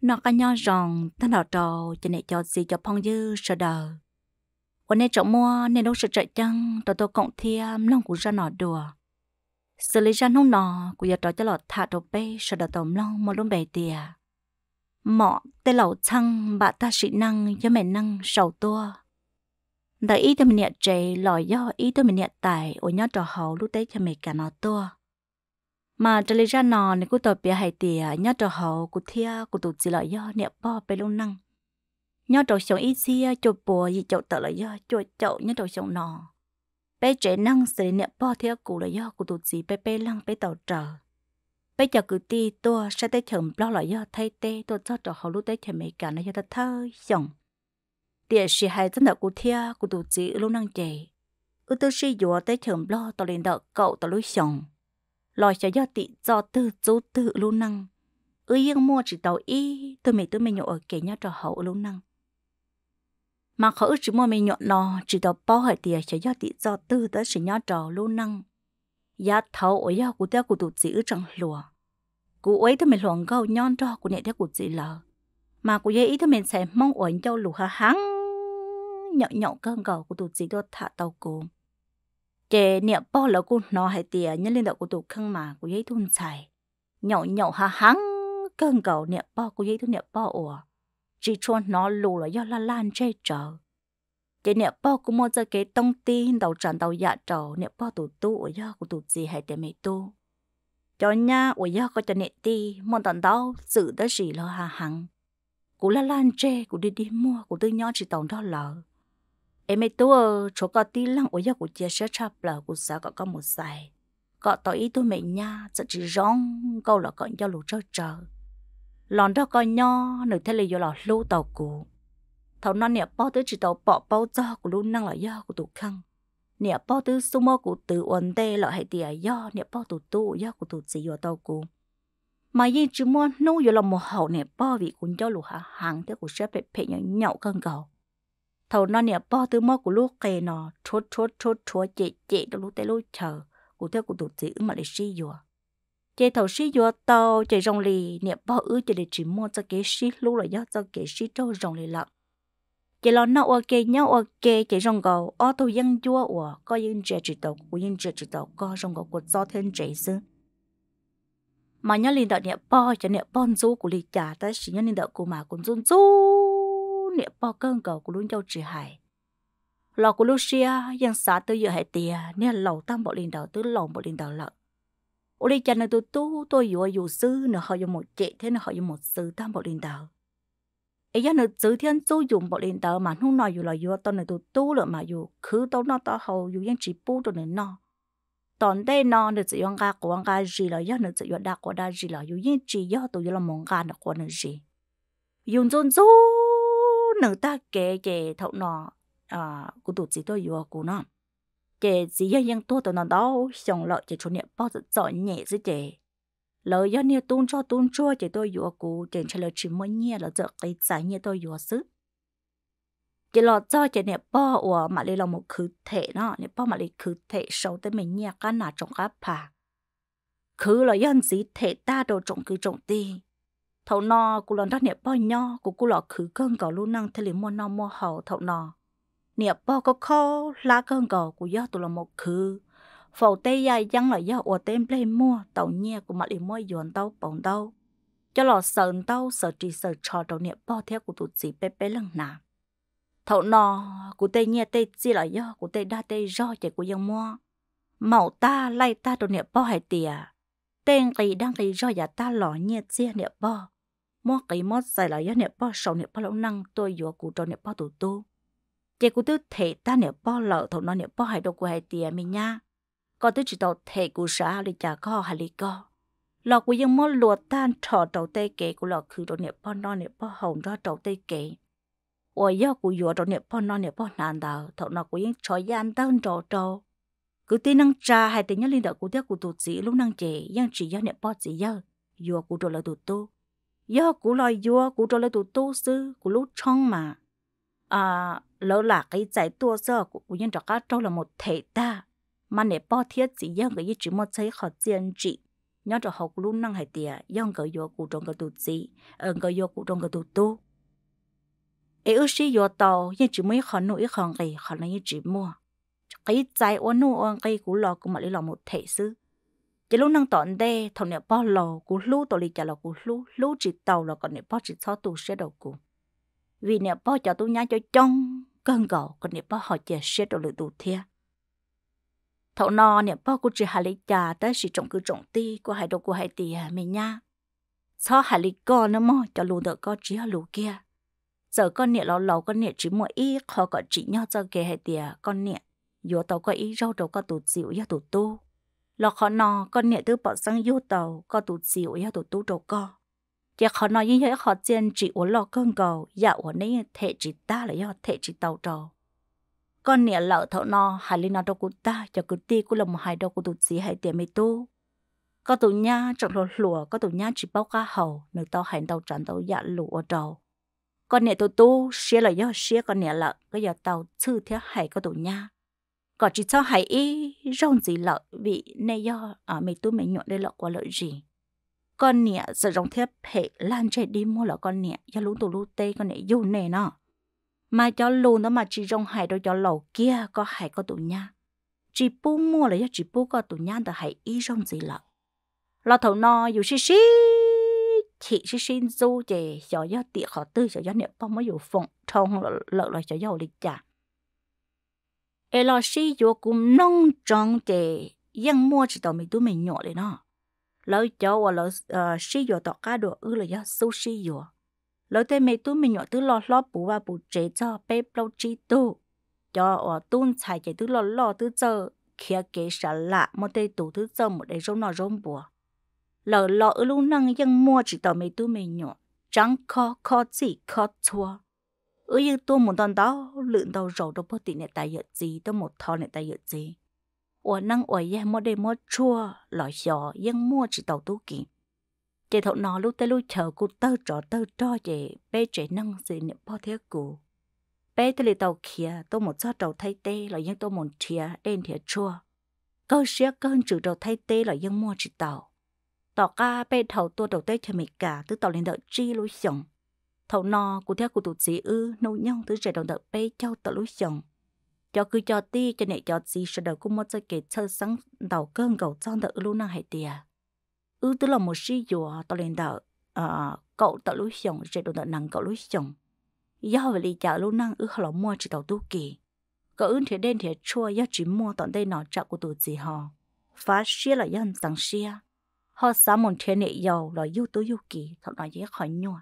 nó cả nhau rong thân đào trò cho nên cho gì cho phong dư sợ đờ hôm nay trọng mua nên đâu sợ chạy chân rồi tôi cộng thêm lòng của ra nọ đùa xử lý ra nông nọ của giờ trò cho lọ thả đồ bê sợ đờ tổng lòng một lúc bề tìa mọ tê lẩu chăng bà ta sĩ năng cho mẹ năng sầu tua đợi ý tôi mình nhẹ trề lòi do ý tôi mình nhẹ tài ổ nhau trò hậu lúc đấy cho mẹ cả nó tua mà trở lại ra nò này cô tàu bia hải tì nhớ trò hậu cô thia cô tụt gì lại do nẹp bo bê luôn năng nhớ trò sống ít xia, cho bùa gì chậu tờ lại do cho chậu nhớ trò sống nò bé trẻ năng sẽ nẹp bo thia cô lại do cô tụt gì bê bê lăng bê tàu trở bây giờ cứ ti tua sẽ tới chồng lo lại do thay tê tôi cho trò hậu lúc tới chồng mấy cả nó do ta thơ sống tiệt sĩ hai dân đạo cô thia cô tụt gì luôn năng chè ưu tư sĩ dùa tới chồng lo tàu lên đạo cậu tàu lối sống lo cho do tị do tư chú tự lưu năng ư yên mua chỉ tàu y tôi mày tôi mày nhậu ở kể nhau trò hậu lưu năng mà khẩu chỉ mua mày nhậu nó chỉ tàu bao hệ tiền cho do tị do tư tới chỉ nhau trò lưu năng giá thầu ở do của tao của tụt chỉ ư chẳng lùa cụ ấy tôi mày luồng gâu nhon trò của nè theo của chỉ lờ mà cụ dây ý tôi mình sẽ mong ổn cho lù hà hắng nhậu nhậu cơn gầu của tụt chỉ đốt thả tàu cùng chế nè bao lâu cô nó hay tiền nhân lên đạo của tụ khăn mà của giấy thun xài nhậu nhậu hà hắng cơn cầu nè bao của giấy thun nè bao ủa chỉ cho nó lù là do la lan che trở chế nè bao của mua cho cái tông tin đầu tràn đầu dạ trầu nè bao tụ tu ở do của tụ gì hay tiền mày tu cho nha ở do có cho nè ti muốn tận đâu sự đó gì lo hà hắng của la lan che của đi đi mua của tư nhon chỉ tổng đó lợ em ấy tua chỗ có tí lăng ôi giờ của chia sẻ chập bà của xã có có một sai có tội ý tôi mẹ nha sẽ chỉ rong câu là có giao lũ chơi chờ lòn đó coi nho nửa thế là do là lũ tàu cũ thầu nó nè bao tới chỉ tàu bỏ bao cho của lũ năng là do của tụ khăn nè bao tới sumo của từ ổn tê là hệ tìa à do nè bao tụ tu do của tụ gì do tàu cũ mà yên chỉ muốn nô do là một hậu nè bao vị của nhau lũ hàng thế của sẽ phải phải nhậu cơn cầu thầu nó nè bao từ mò của lúc kề nó chốt chốt chốt chúa, chị chị đó lúc tới lúc chờ cụ theo của tụt giữ mà để xí dùa chị thầu xí dùa tàu chị rong lì nè bao ư chị để chỉ mua cho cái xí lúc là do cho cái xí trâu rong lì lận chị lo nó ok nhau ok chị rong gầu ô tô dân chua ủa có dân trẻ chỉ tàu của dân trẻ chỉ tàu có rong gầu của do thiên chế xưa mà nhớ linh đạo nè bao cho nè bon du của lì trả ta chỉ nhớ linh đạo của mà cũng run run nẹ bao cơn cầu của luôn châu trì hải lò của Lucia dân xã tư giờ hệ tìa nè lầu tăng bộ liền đạo tứ lầu bộ liền đạo lợn ô đi chân tôi tu tôi vừa dù sư nữa họ dùng một chị thế nữa họ dùng một sư tăng bộ liền đạo. ấy giờ nữa chữ thiên tu dùng bộ liền đạo mà không nói dù là vừa tôi nữa tôi tu rồi mà dù cứ tôi nó tôi hầu dù yang chỉ bu tôi nữa nó tòn đây nó nữa chỉ yang gà của yang ga gì là giờ nữa chỉ yang đa của đa gì là dù yang chỉ giờ tôi là mong gà nó của nó gì dùng chôn chú ta kể kể thấu nó à cũng tụt gì tôi vừa cũng nó kể gì yên yên tôi tụi nó đâu xong lợi chỉ chủ niệm bao giờ giỏi nhẹ dưới kể lợi do nhiều tuôn cho tuôn cho chỉ tôi vừa cũng trên chơi lợi chỉ mới nhẹ là giờ cái giải nhẹ tôi vừa sức chỉ lo cho chỉ niệm bao ủa mà lấy lòng một khứ thể nó niệm bao mà lấy khứ thể sâu tới mình nhẹ cái nào trong cái phà khứ là yên gì thể ta đồ trộn cứ trộn đi thầu nọ cụ lần đó nẹp bao nho cụ cụ lọ khử cơn cỏ luôn năng thế liền mua nọ mua hậu thầu nọ nẹp bao có khó lá cơn cỏ cụ do tụi là một khử phẩu tê dài dăng là do ủa tên lên mua tàu nhẹ của mặt liền mua dọn tàu bóng tàu cho lọ sờn tàu sờ trì sờ trò đầu nẹp bao theo của tụi chị bé bé lần nào thầu nọ cụ tê nhẹ tê chi là do cụ tê đa tê do chạy của dân mua mẫu ta lay ta đồ nẹp bao hay tiề, tên kỳ đang kỳ do giả ta lỏ nhẹ chia nẹp bao mua cái mua xài là do nẹp bao sầu nẹp bao lâu năng tôi vừa cụ cho nẹp bao tủ tu chị cụ tư thể ta nẹp bao lợ thầu nó nẹp bao hai đồ của hai tiền mình nha có tư chỉ tàu thể cụ xã lì chả có hai lì có lọ cụ ยัง mua lụa tan trò trầu tê kệ cụ lọ khử đồ nẹp bao non nẹp bao hồng ra trầu tê kệ ôi do cụ vừa trầu nẹp bao non nẹp bao nàn đào thầu nó cụ ยัง trò gian tân trầu trầu cứ tin năng trà hai tiếng nhớ linh đạo cụ tiếc cụ tụt sĩ lúc năng chế yang chỉ do nẹp bao chỉ giờ vừa cụ đồ là tụt tu do cú lòi vua cú cho lấy tụ tu sư cú lúc chong mà à lỡ là cái giải tua sơ cú nhân cho cá trâu là một thể ta mà nè bao thiết chỉ yong cái chỉ một thấy khó tiền trị nhớ cho học luôn năng hay tiệt yong cái vua cú trong cái tụ gì ở cái vua cú trong cái tụ tu ấy ước gì vua tàu nhân chỉ mới khó nuôi khó cái khó này chỉ mua cái giải ôn nuôi cái cú lo cũng mà lấy là một thể sư chỉ lúc năng tọn đê thằng nè bao lò cú lú tổ lì chả lò cú lú lú chỉ tàu lò còn nè bao chỉ sáu tu sẽ đầu cú vì nè bao cho tu nhá cho trong cơn gạo còn nè bao họ chè sẽ đầu lưỡi tu thia thằng nò nè bao cú chỉ hà lì chả tới chỉ trồng cứ trồng ti của hai đầu của hai tì à mình nhá sao hà lì co nữa mò cho lù được co chỉ hà lù kia giờ con nè lò lò con nè chỉ mua ít họ còn chỉ nhau cho kề hai tì à con nè vừa tàu có ý rau đầu có tụt dịu yếu tụt tu lọ khó nó, con nhẹ thứ bỏ sang yêu tàu có tụt xỉu yêu tụt tú đồ co chỉ khó nọ như thế khó tiền chỉ uống lọ cơn cầu giờ dạ uống nấy thể chỉ ta là do thể chỉ tàu trò con nhẹ lợ thọ nó, hà linh nó đâu cũng ta giờ cứ ti cũng là một hai đâu cũng tụt xỉ hai tiền mấy tu có tụ nha trong lọ lụa có tụ nha chỉ bao cá hầu nửa tàu hành tàu trắng tàu dạ lụa trầu con nhẹ tụ tu xía là do xía con nhẹ lợ cái giờ tàu chư thế hay có tụ nha có chỉ cho hãy ý rong gì lợ vì nay do ở à, mình tôi mình nhọn đây lợ qua lợi gì con nè giờ rong thép hệ lan chạy đi mua lợ con nè do lũ tù lũ tê con nè dù nè nọ mà cho lù nó mà chỉ rong hải đôi cho lầu kia có hải có tụ nha chỉ bu mua là cho chỉ bu có tụ nha là hãy ý rong gì lợ lo thầu no dù xí xí chị xí xin du chè cho do tiệt khó tư cho do nè bao mới dù phụng trong lợ lợ cho do lịch trả ai lo sĩ vô cũng nông tròn để yên mua chỉ tao mình tụi mình nhỏ đấy nọ. lỡ cháu và lỡ sĩ vô tao cá đồ ư là do số sĩ vô lỡ thế mình tụi mình nhỏ tụi lo lo bù và bù chế cho bé bao chi tu cho ở tuôn xài chạy tụi lo lo tụi giờ kia kế sợ lạ một tay tủ tụi giờ một đấy rong nọ rong bùa lỡ ư lúc năng yên mua chỉ tao mình tụi mình nhỏ chẳng khó khó gì khó chua ở yên tôi một đòn đó lượn đầu rầu đâu bớt tỉ này tại giờ gì tôi một thò này tại giờ gì ở năng ở yên mua đây mua chua lọ xò yên mua chỉ tàu tú kì chị thọ nó lúc tới lúc chờ cô tơ trọ tơ trọ chị bé chị năng gì nữa bớt thế cụ bé tới lấy tàu kia tôi một cho đầu thay tê là yên tôi một thìa đen thìa chua cơ xe cơn trừ đầu thay tê là yên mua chỉ tàu tỏ ca bé thầu tôi đầu tê cho mình cả từ tàu lên đợi chi lối xong thầu nọ của theo của tụt sĩ ư nấu nhau thứ trẻ đồng đợt bê châu tờ lối chồng cho cứ cho ti cho nệ cho gì sợ đầu cũng mất chơi kể chơi sáng đầu cơn cầu trong đợt luôn năng hải tiề ư tức là một sĩ dùa tao lên đợt à ờ, cậu tờ lối chồng trẻ đồng đợt nặng cậu lối chồng do về lý chợ luôn năng à, ư họ mua chỉ đầu tu kỳ cậu ư thế đen thế chua do chỉ mua tận đây nọ chợ của tụt sĩ họ phá xia là dân sáng xia họ sáng một thế nệ giàu là yêu tố yêu kỳ thật nói dễ khỏi nhua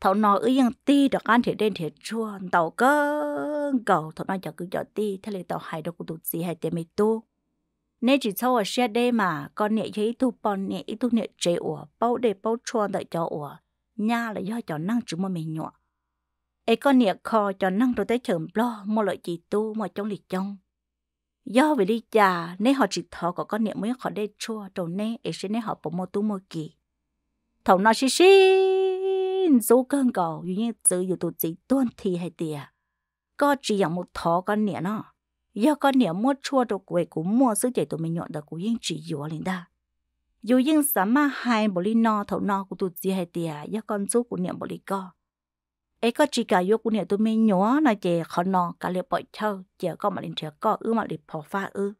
thầu nó ở yên ti được ăn thì đến thì chua tàu cơ cầu thầu nó giờ cứ giờ ti thế là tàu hải đâu cũng tụt gì hay tiền mấy tu nên chỉ sau ở xe đây mà con nệ thấy tu bọn nệ ít tu nệ chế ủa bao để bao chua đợi cho ủa nha là do cho năng chúng mà mình nhọ ấy con nệ kho cho năng rồi tới chởm lo mua lợi chỉ tu mà trong lịch trong do vì đi già nên họ chỉ thọ có con nệ mới họ đây chua đầu nè ấy sẽ nên họ bỏ mua tu mua kỳ thầu nó xí xí nên số cơn cỏ như như giữ อยู่ตัวจีต้นทีให้เตียก็จีอย่างมุดท้อก็เนี่ยเนาะยาก็เนี่ยมั่วชั่วตัวกูกูมั่วซื้อใจตัวไม่หยอดแต่กูยิ่งจีอยู่อะไรได้อยู่ยิ่งสามารถให้บริโนเท่านอกูตัวจีให้เตียยาก้อนสู้กูเนี่ยบริก็ไอ้ก็จีกายกูเนี่ยตัวไม่หยอดนะเจเขานอกาเลยปล่อยเช่าเจก็มาลินเถอก็อื้อมาลิพอฟ้าอื้อ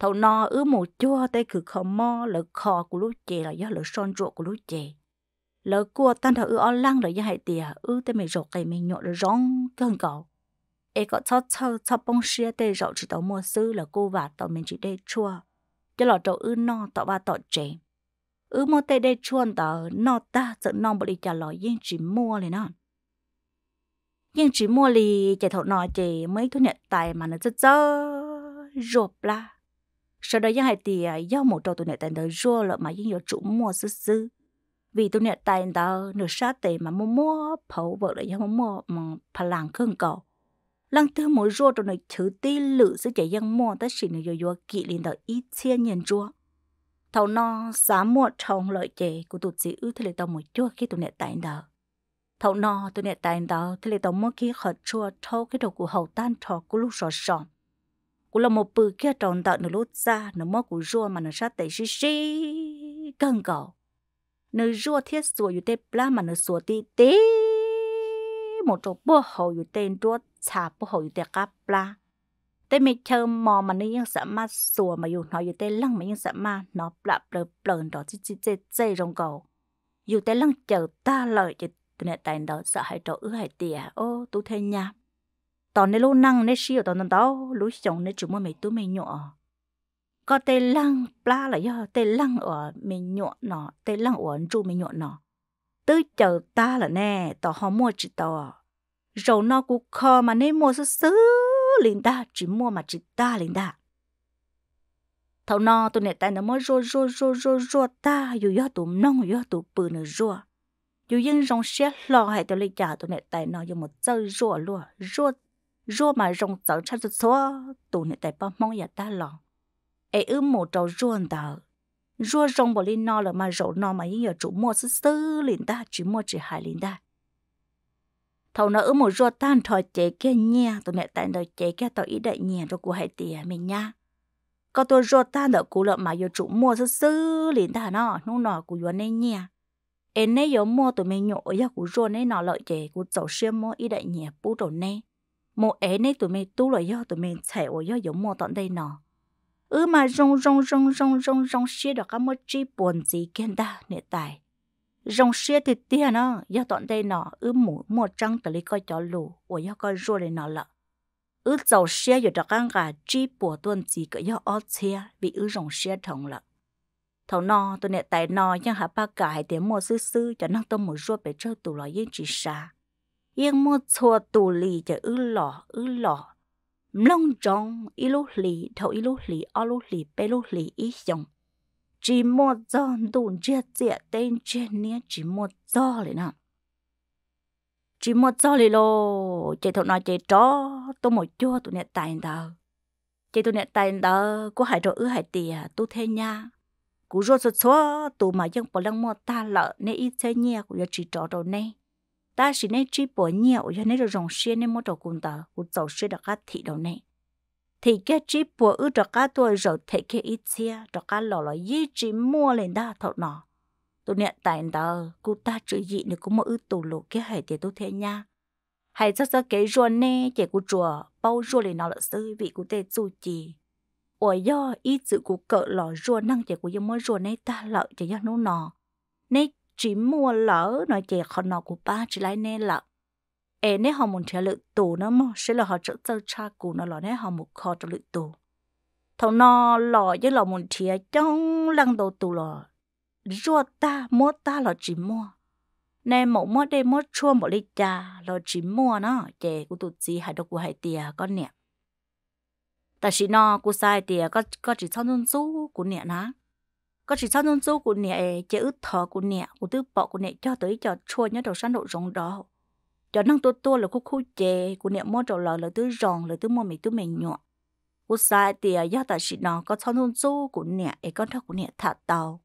thầu no ứ mù chua tay cứ khờ mò lỡ khò của lũ chè là do lỡ son ruột của lũ chè lỡ cua tan thở ư o lăng rồi giờ hãy tìa ư tên mình rột cây mình nhộn rồi rong cơn cầu ấy có cho cho cho bông xia tê rậu chỉ tàu mua sư là cô và tàu mình chỉ đê chua cho lọ trâu ư no tàu ba tàu trẻ ư mua tê đê chua tàu no ta sợ no bởi trả lọ yên chỉ mua liền nó yên chỉ mua lì chạy thọ nọ chạy mấy thứ nhận tài mà nó rất dơ rộp la sau đó yên hãy tìa giao một trâu tụi nhận tài đời rua lợ mà yên yếu chủ mua sư sư vì tôi nhận tại đó nửa sát tệ mà mua mua phẩu vợ lại giống mua mà phải làm khương cầu lăng tư mỗi rùa trong nơi thứ tí lự sẽ chạy dân mua tất xỉ nơi dùa kỵ lên đó ít chia nhìn rùa thầu nó giá mua trong lợi chế của tụt dĩ ư thế là tao một chua khi tụi nhận tại đó thầu nó tụi nhận tại đó thế là tao mua khi khởi chua thâu cái đầu của hậu tan trò của lúc sọ sọ cũng là một bữa kia tròn tạo nửa lốt ra nửa mua của rùa mà nửa sát tệ xí xí cần cầu nữ rùa thiết sủa dù tê bla mà nữ sủa tê tê một chỗ bố hồ dù tê rùa chà bố hồ dù tê cá bla tê mì chờ mò mà nữ yên sợ mà sủa mà dù nó dù tê lăng mà yên sợ mà nó bla bla bla đó chứ chứ chê chê rong cầu dù tê lăng chờ ta lợi chứ tê nè tài đó sợ hãy trò ư hãy tìa ô tú thê nha tòn nê lô năng nê xì ở tòn tòn đó lũ chồng nê chú mơ mày tú mày nhọ có tê lăng pla là do tê lăng ở mình nhọn nó tê lăng ở chú mình nhọn nó tứ chờ ta là nè tao họ mua chỉ tao rồi nó cũng khó mà nên mua sứ sứ linh ta chỉ mua mà chỉ ta linh ta thầu nó tụi nè tại nó mua rô rô rô rô rô ta dù do tụi nông dù do tụi bự nữa rô dù dân rong xe lo hay tụi lấy trả tụi nè tại nó dùng một chơi rô luôn rô rô mà rong chở cha tụi số tụi nè tại bao mong ya ta lòng ai ư một trâu ruộng đó, ruộng rong bỏ linh no là mà rổ no mà những giờ chủ mua sư sư liền ta chỉ mua chỉ hai linh ta thầu nó ư một ruộng tan thọ chế kia nha tụi mẹ tan đời chế kia tao ý đại nhà cho của hai tiền mình nha có tôi ruộng tan đỡ cú lợn mà giờ chủ mua sư sư liền ta nó nó nọ của vua nên nha em nấy giờ mua tụi mình nhổ ra của ruột nấy nọ lợi chế của chậu xem mua ý đại nhẹ bút trộn nấy một ế nấy tụi mình tu lợi do tụi mình chạy ở do giống mua tận đây nọ ư mà rong rong rong rong rong rong xia đó cả một chi buồn gì kiên đa nè tài rong xia thì tia à nó do tọn đây nọ ư mũ một trăng tới coi cho lù của do coi rùa này nọ lợ ư dầu xia rồi đó cả cả chi buồn tuần gì cả do ót xia vì ư rong xia thòng lợ thầu nọ tôi nè tài nọ nhưng hạ ba cả hai tiếng mua sư sư cho năng tâm một rùa bể cho tù lò yên chỉ xa yên mua chua tù lì cho ư lò ư lò long trong ít lúc lì thầu ít lúc lì ở lúc lì bê lúc lì ít dòng chỉ một do đồn chia chia tên trên nia chỉ một do lại nè chỉ một do lại lo chạy thầu nói chạy chó tôi một cho tụi nè tài đờ chạy tụi nè tài đờ có hải trò ư hải tìa tôi thế nha cú rốt số số tụi mà dân bỏ lăng mua ta lợ nè ít thế nha của chỉ trò rồi nè ta chỉ nên chỉ bỏ nhiều cho nên rồng xe nên mua đồ cùng ta u dầu xe được các thị đầu này thì cái chỉ bỏ ư được các tôi rồi thấy cái ít xe đó các lò lò gì chỉ mua lên đa thọ nọ tôi nhận tại đó cụ ta chữ gì nữa cũng mua ư tù lụ cái hệ thì tôi thấy nha hay cho cho cái ruộng nè chỉ cụ chùa bao ruộng lên nó là sư vị cụ tê chu chi ủa do ít sự cụ cỡ lò ruộng năng chỉ cụ giống mua ruộng này ta lợi chỉ do nó nọ nay chỉ mua lỡ nói chè khó nọ của ba chỉ lại nè là em nè họ muốn trả lự tù nó mà sẽ là họ trợ tơ cha cụ nó là nè họ muốn kho trả lự tù thầu nó lọ với lọ muốn trả trong lăng đầu tù lọ rùa ta mua ta là chỉ mua nè mẫu mua đây mua chua một ly trà là chỉ mua nó chè của tụt gì hai đồ của hai tia con nè ta sĩ nó của sai tia có có chỉ sau nôn su của nè nó có chỉ sau nông của nè chữ thọ của nè của tư bọ của nè cho tới cho chua nhớ đầu sáng độ rộng đó cho năng tua tua là khu khu chè của nè mua trầu lợ là tư rồng là tư mua mì tư mì nhọ của sai thì do tại sự nó có sau nông du của nè ấy con thọ của nè thả tàu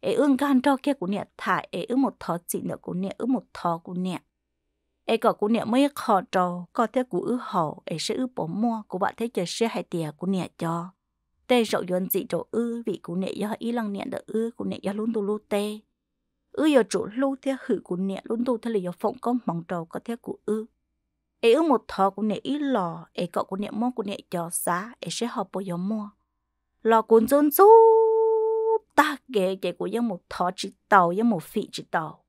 ấy ương gan cho kia của nè thả ấy ương một thọ chỉ nữa của nè ương một thọ của nè ấy có của nè mới khó trầu có thế của ư họ ấy sẽ ư bỏ mua của bạn thấy chờ xe hai tiền của nè cho tê rộ yon dị đồ ư vì cụ nệ do ý lăng niệm đỡ ư cụ nệ do luôn tu lu tê ư giờ chủ lu theo hử cụ nệ luôn tu theo là do phộng có mỏng đầu có theo cụ ư ê ư một thọ cụ nệ ý lò ê cọ cụ nệ mong cụ nệ cho xá ê sẽ họp bộ gió mua lò cuốn dôn dú ta ghê chạy của dân một thọ chỉ tàu dân một phị chỉ tàu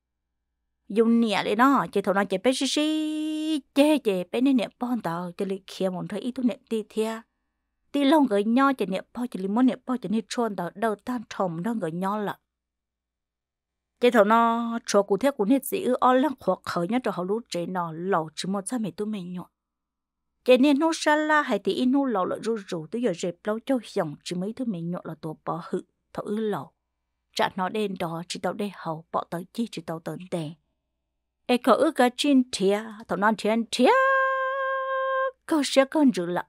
dùng nè để nó chạy thầu nó chạy bé xí xí chạy chạy bé nè nè bon tàu cho lịch kia một thời ít tu nè tì thea tí lông người nho chỉ niệm bao chỉ limon niệm bao chả niệm chôn đó đâu tan trồng nó người nho là chế thầu nó cho cụ thế cụ niệm gì ư o lăng khó khởi nhá cho họ lú chế nó lẩu chỉ một sao mày tu mày nhọ chế niệm nô xa la hay tí in nô lẩu là rú rú tôi giờ dẹp lâu cho dòng chỉ mấy thứ mày nhọ là tổ bỏ hự thầu ư lẩu trả nó đen đó chỉ tao đê hậu bỏ tới chi chỉ tao tận tệ e khởi ư cả chin thia thầu non thiên thia câu sẽ con rú lặng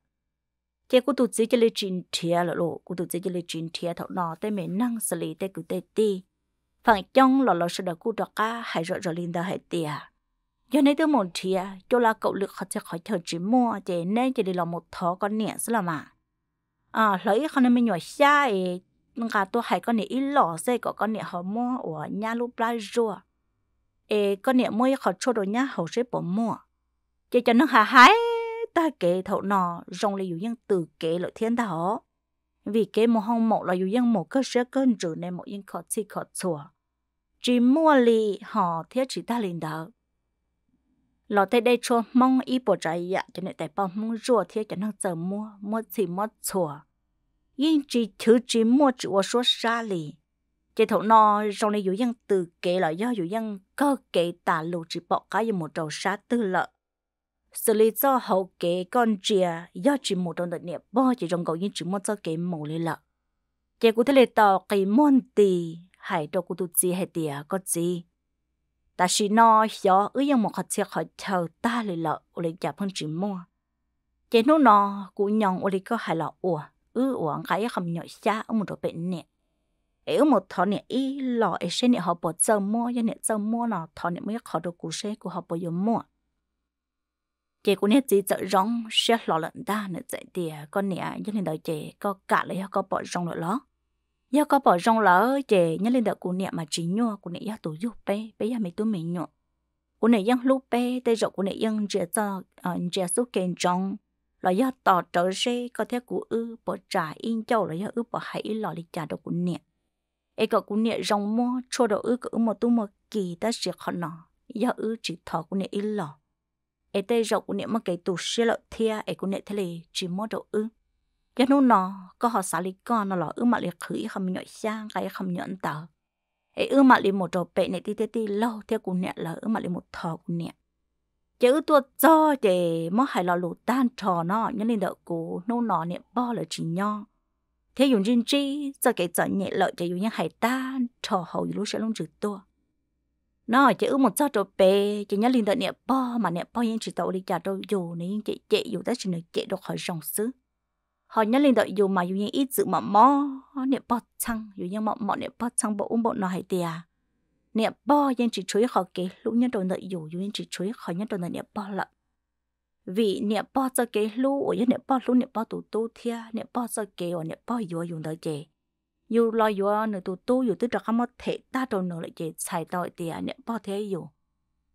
chế cô tụt dưới cho lê chín thía lọ lộ cô tụt dưới cho lê chín thía thọ nọ tê mẹ năng xử lý tê cứ tê ti phẳng chong lọ lọ sơ đờ cô đọ cá hãy rõ rõ linh đờ hãy tìa do nấy tôi muốn thía cho là cậu lực họ sẽ khỏi thở chỉ mua chế nên chỉ để lọ một thó con nhẹ sẽ là mà à lấy không nên mình nhỏ xa ấy ngà tôi hãy con nhẹ ít lọ xe có con nhẹ họ mua ở nhà lúc lai rùa ê con nhẹ mua họ cho đồ nhá họ sẽ bỏ mua chế cho nó hà hái ta kể thấu nọ rong là dù dân từ kể lợi thiên thảo, vì kể một hông một là dù dân một cơ sở cơn rử nên một dân khó chi khó chùa chỉ mua lì họ thiết chỉ ta liền đỡ lọ tới đây cho mong y bộ trái dạ cho nên tại bao mong rùa thiết cho năng giờ mua mua chỉ mua chùa nhưng chỉ thứ chỉ mua chỉ mua số xa lì chỉ thấu nọ rong là dù dân từ kể lợi do dù dân cơ kể tả lù chỉ bỏ cái một trầu sát tư lợi xử lý cho hậu kế con chìa do chỉ một đồng đợt nè bo chỉ trong cầu những chỉ một cho kế mổ lý lợ chế cụ thể lệ tỏ kỳ môn tì hải đồ cụ tụ gì hay tìa à, có gì ta chỉ nó gió ư yên một hạt chiếc khỏi thầu ta lý lợ ổ lý chạp hơn chỉ mua chế nó nó cụ nhọn ổ lý có hải lọ ủa ư ủa cái không nhỏ xa ở một đồ bệnh nè ở một thọ nè ý lọ ấy sẽ nè họ bỏ dơ mua nhưng nè dơ mua nó thọ nè mới khó đồ cụ sẽ của họ bỏ dơ mua chị cũng hết gì sợ rong sẽ lọ lận ta nữa dạy tiề con nè nhân lên đời chị có cả lấy có bỏ rong nữa đó do có bỏ rong lỡ chị nhân lên đời cô nè mà chỉ nhua cô nè do tổ giúp bé bé giờ mấy tôi mình nhua cô nè dân lúc bé tây rộng cô nè dân chia cho chia ờ, số kèn rong là do tỏ trở xe có thể của ư bỏ trả yên châu là do ư bỏ hãy lọ lịch trả đồ của nè ấy có của nè rong mua cho đồ ư của ư một tu một kỳ ta sẽ khó nọ do ư chỉ thọ của nè ít lọ ấy tê rộng cũng niệm mà cái tủ xe lợi thia ấy cũng niệm thế lì chỉ mua độ ư cho nó nó có họ xả lý con nó lọ ư mà lì khử không nhọn sang cái không nhọn tờ ấy ư mà lì một độ bệ này tê tê tê lâu theo cũng niệm là ư mà lì một thọ cũng niệm chứ tua cho để mà hay là lụt tan trò nó nhân lên đỡ cũ nó nó niệm bo là chỉ nho thế dùng riêng chi cho cái chọn nhẹ lợi cho dùng những hải tan trò hầu lúc sẽ luôn trừ tua nó chỉ ước một sao trộn bề chỉ nhớ liền đợt nè po mà nè po yên chỉ tàu đi chả đâu dù nè yên chị chị dù ta chỉ nè chị được khỏi rồng xứ họ nhớ liền đợt dù mà dù yên ít dự mà mò nè po chăng dù yên mọ mọ nè po chăng bộ ung bộ nó hay tiề à. nè bo yên chỉ chuối khỏi kế lũ nhớ đồ nợ dù dù yên chỉ chuối khỏi nhớ đồ nợ nè po lận vì nè po cho kế lũ ở yên nè po lũ nè po tụ tu thia nè po cho kế ở nè bo dù dùng đợi chị dù lo dù ờ, nữa tụ tu dù tứ trọc không thể ta đồ nữa lại chỉ xài tội tiền nữa bao thế dù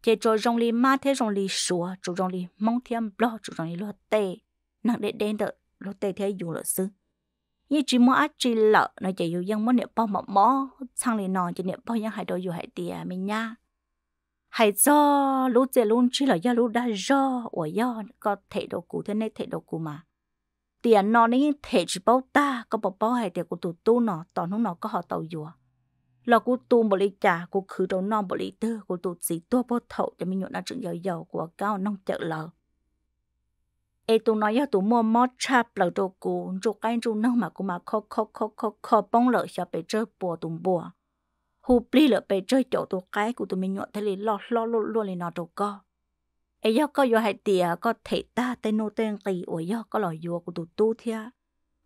chỉ cho rong li ma thế rong li sủa chủ rong li mong thêm lo chủ rong li lo tê nặng để đen đợi lo tê thế dù lợi sư như chỉ mua ác chỉ lợ nó chỉ dù dân muốn niệm bao mỏ mỏ sang li nọ chỉ niệm bao dân hải đồ dù hải tiền mình nha hải do lú chỉ luôn chỉ là do lú đã do ở do có thể đồ cụ thế này thể đồ cụ mà tiền nó nên thể chỉ bao ta có bỏ bao hay tiền của tụ tu nó tỏ nó nó có họ tàu dùa là của tu một lý trả của khứ đầu non một lý tư của tụ sĩ tua bao thậu cho mình nhộn nó chuyện giàu giàu của cao nông chợ lợ ê tụ nói cho tụ mua mót chap lợ đồ cũ chỗ cái chỗ nông mà cũng mà khó khó khó khó khó bông lợ cho bị chơi bùa tụ bùa hụp lý lợ bị chơi chỗ tụ cái của tụ mình nhộn thấy lý lo lo luôn luôn lý nó đồ co ai yo có yo hai tiệt có thể ta tên nô tên kỳ ủa yo có lòi yo của tụ tu thia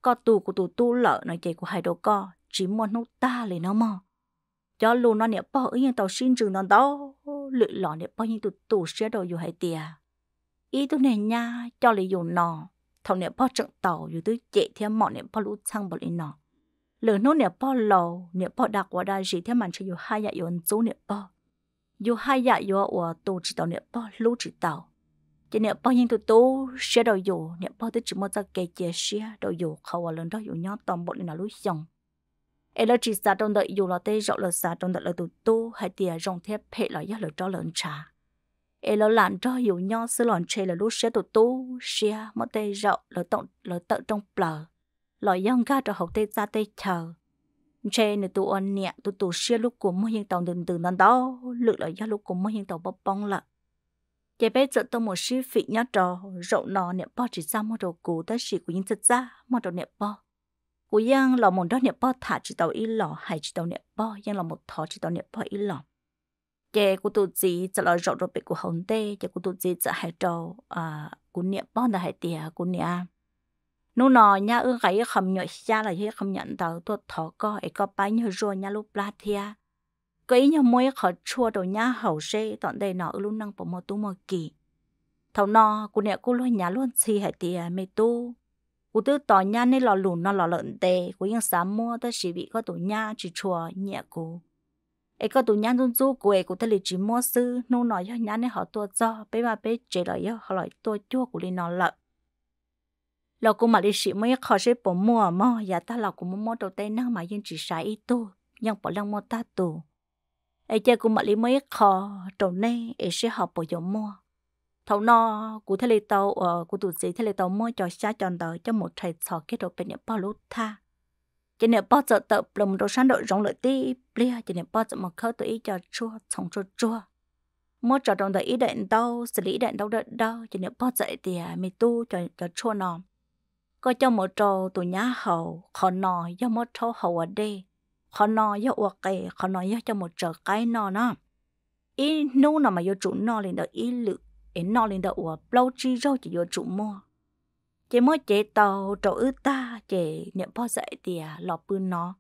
có tụ của tụ tu lợ nói chạy của hai đồ co chỉ muốn nô ta lấy nó mà cho luôn nó nè bao yên tàu xin chừng nó đó lự lọ nè bao nhiêu tụ tụ xe đồ yo hay tiệt ý tôi này nha cho lấy yo nọ thằng nè bao trận tàu yo tôi chạy theo mọ nè bao lũ chăng bao lấy nọ lỡ nó nè bao lò, nè bao đặc quá đa gì theo màn chơi yo hai dạ yo chú nè bao dù hai chỉ 有海呀有我都知道，你包都知道。chỉ nếu bao nhiêu tụi tôi sẽ đầu dù nếu bao tới chỉ một giờ kề chia sẻ đầu dù khâu lần đó dù nhau toàn bộ là lối dòng em là chỉ sa trong đợi dù là tê rộng là xa trong đợi là tụi tôi hay tiền rong thép hệ là giá lực cho lần trà em là làm cho dù nhau sự lòn chê là lúc xe tụi tôi xe một tê rộng là tổng là tận trong bờ lòi dân ca cho học tê ra tê chờ chế nè tụ ăn nè tụ tụ xia lúc của mua hiện tàu đừng đừng năm đó lựa lại giá lúc của mua hiện tàu bắp bông là chế bé giờ tôi một xí phị nhát trò rậu nò nè bao chỉ ra mua đồ cũ tới xí của những thật ra mua đồ nè bao của yang là một đó nè bao thả chỉ tàu ít lò hay chỉ tàu nè bao yang là một thò chỉ tàu nè bao ít lò chế của tụ gì giờ là rậu đồ bị của hồng tê chế của tụ gì giờ hay trò à của nè bao là hay tiề của nè nô nọ nhá ư cái không nhớ cha là cái không nhận tàu tôi thọ có ấy có bái nhớ rồi nhá lúc la thia cái nhớ mối khó chua đồ nhá hậu xe tọn đây nọ luôn năng bỏ một tu một kỳ thầu nọ cô nè cô lo nhá luôn xì hệ tìa mê tu cô tư tò nhá nên lò lùn nó lò lợn tê cô yên sám mua tới chỉ bị có tủ nhá chỉ chua nhẹ cô ấy có tủ nhá luôn du quê cụ thấy lì chỉ mua sư nô nọ cho nha nên họ tua do bé mà bé chế lại họ lại tua chua cụ lì nọ lợn เรากูมาลิสิไม่ขอใช้ปมมัวมออย่าตาเรากูมัวมัวตัวเต้นั่งมายืนจีสายอีตู้ยังปลังมัวตาตูไอ้เจ้ากูมาลิไม่ขอตัวเน่ไอ้เสียหอบปยมัวเท่านอกูทะเลเตาเออกูตุจีทะเลเตามัวจอช้าจอนเตอจะหมดไทยสอเกตเป็นเนี่ยป้าลุท่าจะเนี่ยป้าจะเตะปลมโดชันโดร้องเลยตีเปลี่ยจะเนี่ยป้าจะมาเข้าตัวอีจอชั่วสองชั่วชั่วมัวจอดตรงตัวอีเด่นเตาสลีเด่นเตาเด่นเตาจะเนี่ยป้าจะเตียมีตู้จอจอชั่วนอม có cho một trò tụi nhá hậu khó nò do một trò hậu ở đây khó nò do uộc kề khó nò do cho một trở cái nò nó ý nô nào mà do chủ nò lên đó ý lự ý nò lên đó uộc lâu chi rau chỉ do chủ mua chế mua chế tàu trò ư ta chế nhận bao dạy tìa lọ bư nó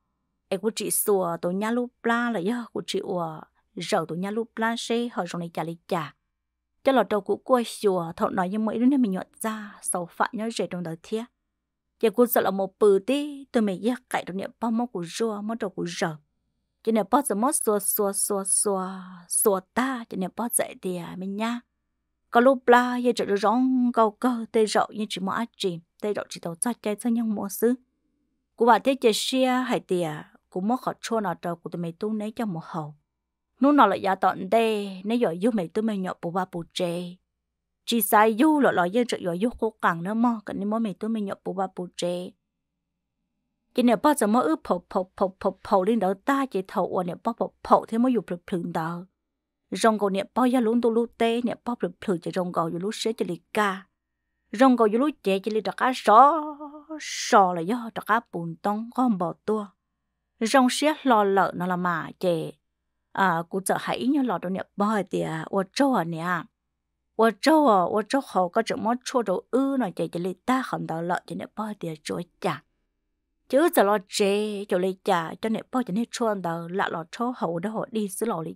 ấy của chị sùa tụi nhá lúc la là do của chị uộc rầu tụi nhá lúc la xe hỏi trong này trả lấy trả cho lọt đầu của cô sùa thọ nói như mấy đứa này mình nhọt ra sầu phạm nhau rể trong đời thiệt giờ cô sợ là một bự tí tôi mày giác cậy đâu nè bao mong của rùa mong đầu của rờ cho nên bao giờ mất xua xua xua xua xua ta cho nên bao dậy thì à, mình nha có lúc la giờ trở rong câu cơ tê rậu như chỉ mua chỉ tê rậu chỉ đầu ra chay sang nhau mua xứ của bà thế chơi xia hay tìa à, cũng mất khỏi chua nào trời của tôi mày tu nấy cho một hậu nó nó là giả tọn đê nấy giỏi giúp mày tôi mày nhọ bù ba bù chê chỉ sai du lọ lọ giờ chợ du khô gắng nữa mò cái này mà mình tôi mình nhọ bù ba bù chế chỉ nè bao giờ mà ướp phổ phổ phổ phổ phổ lên đầu ta chỉ thầu ở nè bao phổ phổ thế mới dùng phừng phừng đó rong cầu nè bao giờ luôn tu lú té nè bao phừng phừng chỉ rong cầu dùng lú xế chỉ lì ca rong cầu dùng lú chế chỉ lì đặc cá sò sò là do đặc cá bùn tông con bò tua rong xế lò lợ nó là mà chế à cụ trợ hãy nhớ lò đó nè bao tiệt ở chỗ nè 我周哦，我周好个怎么错着饿呢？姐姐里大很到了，姐姐包点做家，chứ giờ lo chế cho lấy trà cho nên bao cho nên chuan đó là lo cho hậu đó họ đi xứ lò lấy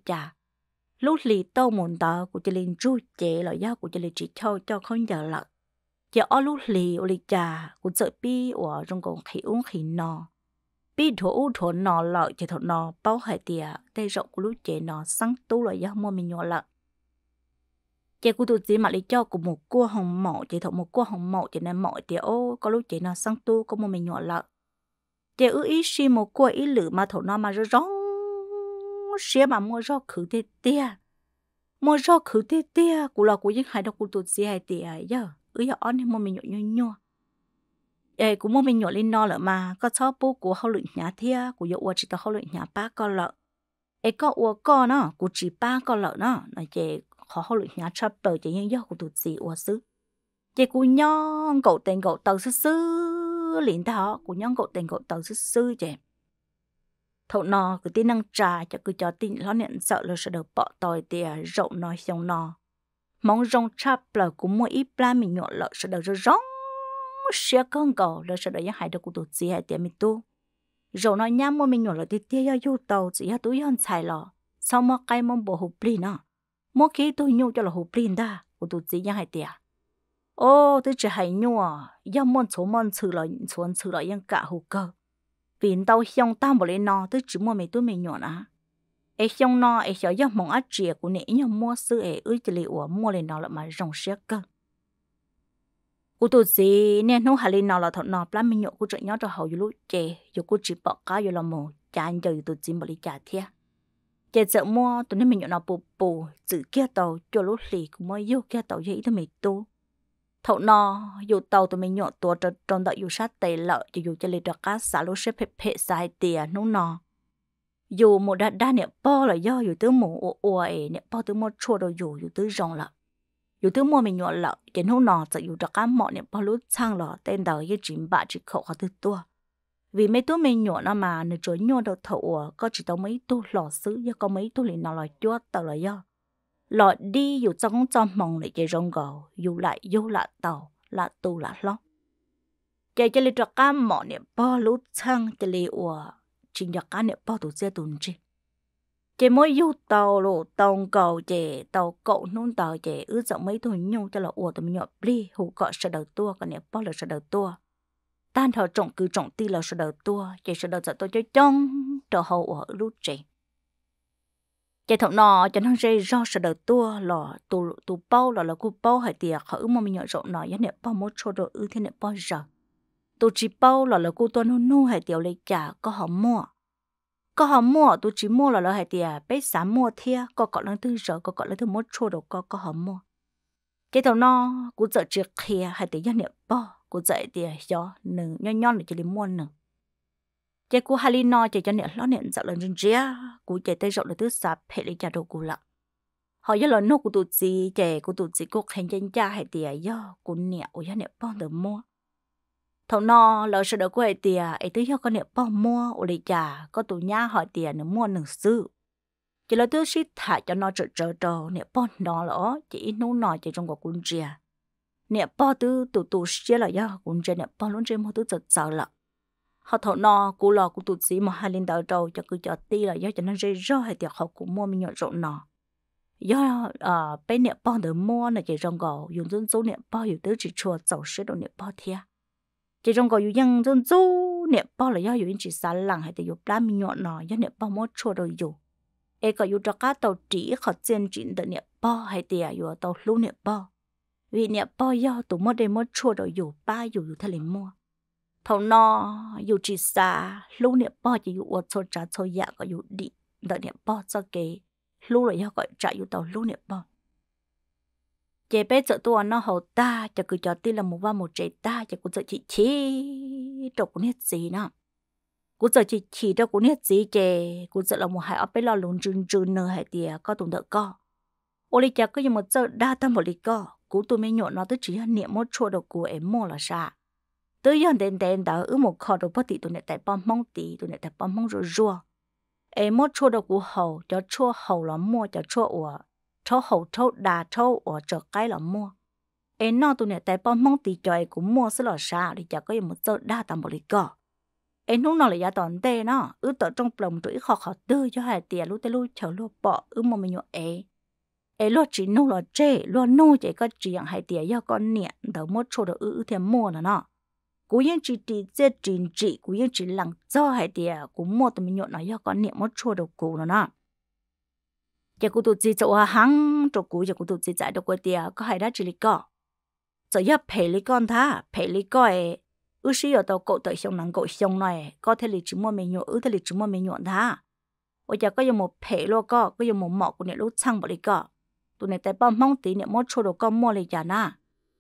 lì tao muốn đó của chị liền ru chế là do của chị liền chỉ cho cho không giờ lợ giờ ở lúc lì ở lấy trà của sợ bi ở khí uống khí nò bi thổ u thổ nò chỉ thổ nò bao hệ tiệt tay rộng của lúc chế nò sáng tu là do mình nhỏ lợ chị cũng tụt gì mặc lấy cho của một cô hồng mỏ chị thọ một cô hồng mỏ chị nên mỏ chị ô có lúc chị nào sang tu có một mình nhỏ lợ chị ư ý xin một cô ý lử mà thọ nó mà rồi rong xía mà mua rau khử tê tia mua rau khử tê tia của là của những hai đâu cũng tụt gì hai tia giờ ư giờ ăn thì một mình nhỏ nhỏ nhỏ ấy cũng một mình nhỏ lên no lợ mà có cho bố của hậu lượng nhà thia của dụ chỉ tao hậu lượng nhà ba con lợ ấy có uo con nó của chỉ ba con lợ nó nói chị khó hậu lụy nhà chấp đầu chỉ nhân giấc của tụt gì ủa xứ chỉ cô nhon cậu tên cậu tàu sư sư liền đó cú nhon cậu tên cậu tàu sư sư chị thầu nó cứ tin năng trà cho cứ cho tin lo nhận sợ là sẽ được bỏ tòi tiền à, rộng nói xong nó mong rong chắp là cũng mua ít la mình nhọn lợi sẽ được rồi rong xe con cầu là sẽ được những hải được của tụt gì hay tiền mình tu rồi nói nhám mua mình nhọn lợi thì tia yêu tàu chỉ là túi hơn xài lọ sau mà cái mong bộ hụp lì nó mỗi khi tôi nhô cho là hộp bình đó của tôi chỉ nhang hai tia ô tôi chỉ hay nhô yam món số món chữ là số chữ là yam cả hộp cơ pin tàu xong tao bỏ lên nó tôi chỉ mua mấy tôi mình nhọn á ấy xong nó ấy sợ yam mong át chìa của nãy nhom mua sư ấy ơi chỉ lấy uổng mua lên nó là mà rong xe cơ cú tu gì nên nó hà linh nào là thằng nọ lắm mình nhậu cú chạy nhau cho hậu dù lúc chè dù cú chỉ bỏ cá dù là mồ chán giờ dù tu chỉ bỏ đi chả thiệt giờ giờ mua tụi nó mình nhọn nó bù bù giữ kia tàu cho lúc lì cũng mới vô kia tàu vậy thì mình tu thậu nó dù tàu tụi mình nhọn tua cho trong đợi dù sát tề lợi cho dù cho lì được cá xả lúc xếp phê phê xài tiền nó nó dù một đa đa nè po là do dù tứ mù ủa ủa ấy nè po tứ mua chua đồ dù dù tứ rong lợ dù tứ mua mình nhọn lợ cái nó nó giờ dù được cá mọ nè po lúc sang lợ tên đầu cái chìm bạ chỉ khẩu khó tứ tua vì mấy tuổi mình nhỏ nó mà nửa trôi nhỏ đầu thầu có chỉ tao mấy tuổi lò xứ do có mấy tuổi liền nó lòi chúa tao là do lọ đi dù trong trong mong lại chạy rong gò dù lại dù lại tàu là tu là lo chạy chạy cho cá mỏ nè bao lú chăng chạy lì ủa chỉ cho cá nè bao tụ xe tụn chi chạy mới dù tàu lụ tàu cầu chạy tàu cậu nôn tàu chạy ứ rộng mấy tuổi nhung cho là ủa tụi nhỏ pli hụ cọ sợ đầu tua còn nè bao là sợ đầu tua tan thọ trọng cứ trọng ti là sự đầu tua chỉ sự đầu sợ tôi cho chong trở hậu ở lúc trẻ chạy thọ nọ cho nó rơi do sự đầu tua là tù tù bao là là cú bao hay tiệt khởi mà mình nhận rộng nọ nhất nè bao mốt cho đồ ư thế nè bao giờ tù chỉ bao là là cú tuân hôn nu hay tiểu lấy trả có họ mua có họ mua tù chỉ mua là là hay tiệt bé xả mua thia có cọ lần thứ giờ có cọ lần thứ mốt cho đồ có có họ mua chạy thọ nọ cu sợ chỉ khía hay tiệt nhất nè bao cô dạy tiền cho nương nho nhon để cho lấy mua nương chị cô hali no chị cho nè lo nè dạo lần rừng ria cô chị tay rộng là thứ sạp hệ lấy trả đồ cô lặng họ giờ lần nô của tụt gì chị của tụt gì cô khen chân cha hệ tiền do cô nè ôi nè bao được mua thằng no lỡ sợ đỡ cô hệ tiền ấy tới cho con nè bao mua ôi lý trả có tụ nhà họ tiền nè mua nương sư chỉ là thứ sĩ thả cho nó trở trở trở nè bao nó lỡ chị nô nọ chị trong quả cuốn ria nẹp bao tư tụ tụ xe là ya cũng chơi nẹp bao luôn chơi mua thứ giật sợ là họ thọ no cú lò cũng tụt gì mà hai linh đầu đầu cho cứ cho ti là do cho nó rơi rơi hay tiệc họ cũng mua mình nhọn rộn nọ do à bên nẹp bao được mua là chỉ trong gò dùng dân số nẹp bao dùng tới chỉ chùa dầu sữa đồ nẹp bao thia chỉ trong gò dùng dân dân số nè bao là do dùng chỉ xả lằng hay tiệc dùng đam mình nhọn nọ do nẹp bao mua chùa đồ dùng ai có dùng cho cá tàu chỉ họ trên chỉ được nẹp bao hay tiệc dùng tàu lú nẹp bao vì nè bao giờ tụi mua đây mua chua đồ dù ba dù dù thay mua thầu no dù chỉ xa lúc nè bao chỉ dù ở chỗ trả chỗ dạ có dù đi đợi nè bao cho kế lúc rồi họ gọi trả dù tàu lúc nè bao chế bé chợ tua nó hậu ta cho cứ cho tin là một ba một chế ta cho cứ chợ chỉ chi đâu có nét gì nữa cú giờ chỉ chỉ đâu có nét gì chè cú giờ là một hai ở bên lo lùng chun chun nơ hai tiề có tụng đỡ co ô lý chắc cứ như một chợ đa tâm một lý co cú tôi mới nhộn nó tới chỉ hơn niệm một chỗ đồ cú em mua là sao tới giờ đến đến đó ứ một kho đồ bớt tí tôi này tại bom mong tí tôi này tại bom mong rồi rùa em một chỗ đồ cú hầu cho chỗ hầu là mua cho chỗ ủa chỗ hầu chỗ đà chỗ ủa chỗ cái là mua em nó tôi này tại bom mong tí cho em cũng mua sẽ là sao thì chả có gì một chỗ đa tầm một lý cỏ em lúc nào là giá toàn tê nó ứ tỏ trong lòng tụi khó khó tư cho hai tiền lúc tê lúc chờ lúc bỏ ứ một mình nhọ em ai lo chỉ nô lo chê lo nô chỉ có chỉ rằng hai tiệt yêu con niệm đầu mốt chỗ đầu ư thì mua là nó cú yên chỉ chỉ chế chỉ chỉ cú yên chỉ lặng do hai tiệt cú mua tụi mình nhộn nó yêu con niệm mốt chỗ đầu cú là nó giờ cú tụi chỉ chỗ hăng chỗ cú giờ cú tụi chỉ chạy đầu quê tiệt có hai đã chỉ lý cọ giờ yêu phê lý con tha phê lý coi ư sĩ ở tàu cậu tới xong nắng cậu xong này có thể lý chỉ mua mình nhộn ư thể lý mua mình nhộn tha ôi giờ có dùng một phê lo có có dùng một mỏ của niệm lúc sang bỏ lý cọ tụi này tại bao mong tí nữa mốt chỗ đồ con mua lại na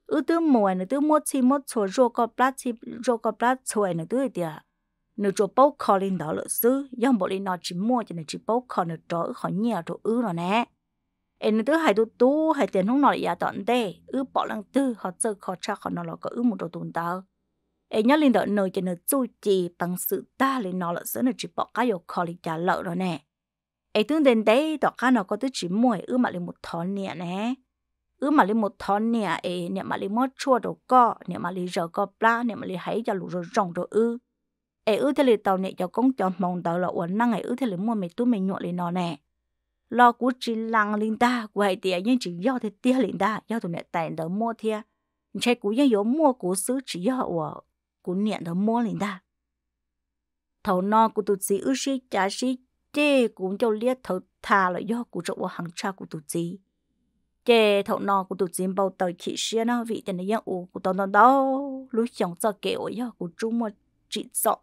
ư tư mua nữa tư mốt chi mốt chỗ rô có plát chi rô có plát chỗ nữa tư thì nữa chỗ bao khó linh đó lợi sư dòng bộ linh nó chỉ mua cho nên chỉ bao khó nữa trở khỏi nhà chỗ ư nó nè em nữa tư hai tu tu hai tiền không nói giả tận tê ư bỏ lăng tư họ chơi họ cha họ nó là có ư một đồ tồn tao em nhớ linh đó nơi cho nên chú chỉ bằng sự ta linh nó lợi sư nữa chỉ bỏ cái yêu khó lên trả lợi rồi nè ấy tương đến đấy đó cá nó có tới chỉ mồi ư mà lấy một thon nè nè ư mà một thon nè ấy nè mà lấy mót chua đồ co nè mà lấy rờ co pla nè mà lấy hãy cho lũ rồi đồ ư ấy ư thế lấy tàu nè cho công cho mong tàu là uốn năng ấy ư thế lấy mua mày tu mày nhọ lấy nó nè lo cú chỉ lăng linh ta quay tiền nhưng chỉ do thế tia linh ta do tụi nè tài đỡ mua thia chạy cú nhưng yếu mua cú xứ chỉ do của cú niệm đỡ mua linh ta thầu no cú tụt sĩ ư sĩ cha sĩ chế cũng cho liệt thấu thà là do của chỗ hàng cha của tổ chị chế thấu nọ của tổ chị bao tờ chỉ xia nó vị tên này ủ của tao nó đó lúc chồng cho kẹo do của chúng mà trị sợ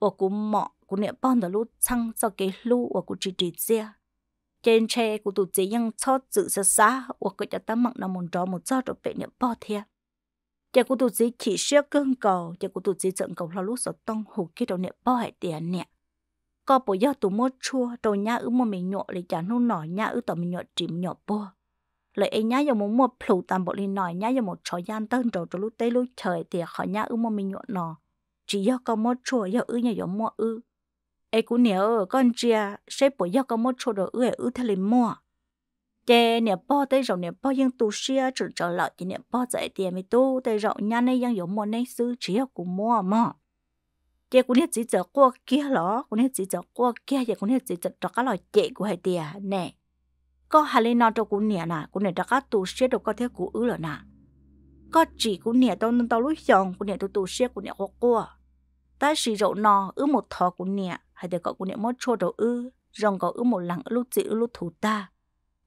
và của mọ của nè bọn đó lúc chăng cho cái lu và của chị chị xia trên xe của tổ tụi cho dự xa xa và cái cho ta mặn nằm một đó một cho được về nè bỏ thế, chế của tổ chị chỉ xia cơn cầu chế của tổ chị trận cầu là lúc sợ tông hụt cái đầu nè bỏ hệ tiền nè có bộ do tụ mua chua đồ nhá ư mua mình nhọ lại chả nô nỏ nhá ư tỏ mình nhọ trìm nhọ bò lời ấy nhá giờ muốn mua phù tạm bộ lên nỏ nhá giờ một chó gian tân đồ đồ lúc tây lúc trời thì khỏi nhá ư mua mình nhọ nọ chỉ do có mua chua do ư nhá giờ mua ư ấy cũng nhớ con chia sẽ bộ do có mua chua đồ ư ư thay lên mua chè nè bò tây rộng nè bò nhưng tu xia chỉ trở lại chỉ nè bò dạy tiền mới tu tây rộng nhá này nhưng giờ mua này xứ chỉ do cũng mua mà chị cũng hết chỉ chờ qua kia lỏ cũng hết chỉ chờ qua kia vậy cũng hết chỉ chờ cho cái loại chị của hai tia à? nè có hai lên non cho cũng nè nà cũng nè cho cái tủ xe đồ có thế của ứ rồi nà có chỉ cũng nè tao tao lúc chồng cũng nè tao tủ xe cũng nè qua qua ta xì rậu nò ứ một thọ cũng nè hay để có cũng nè mất chỗ đồ ứ rồng có ứ một lần lúc chị lúc thủ ta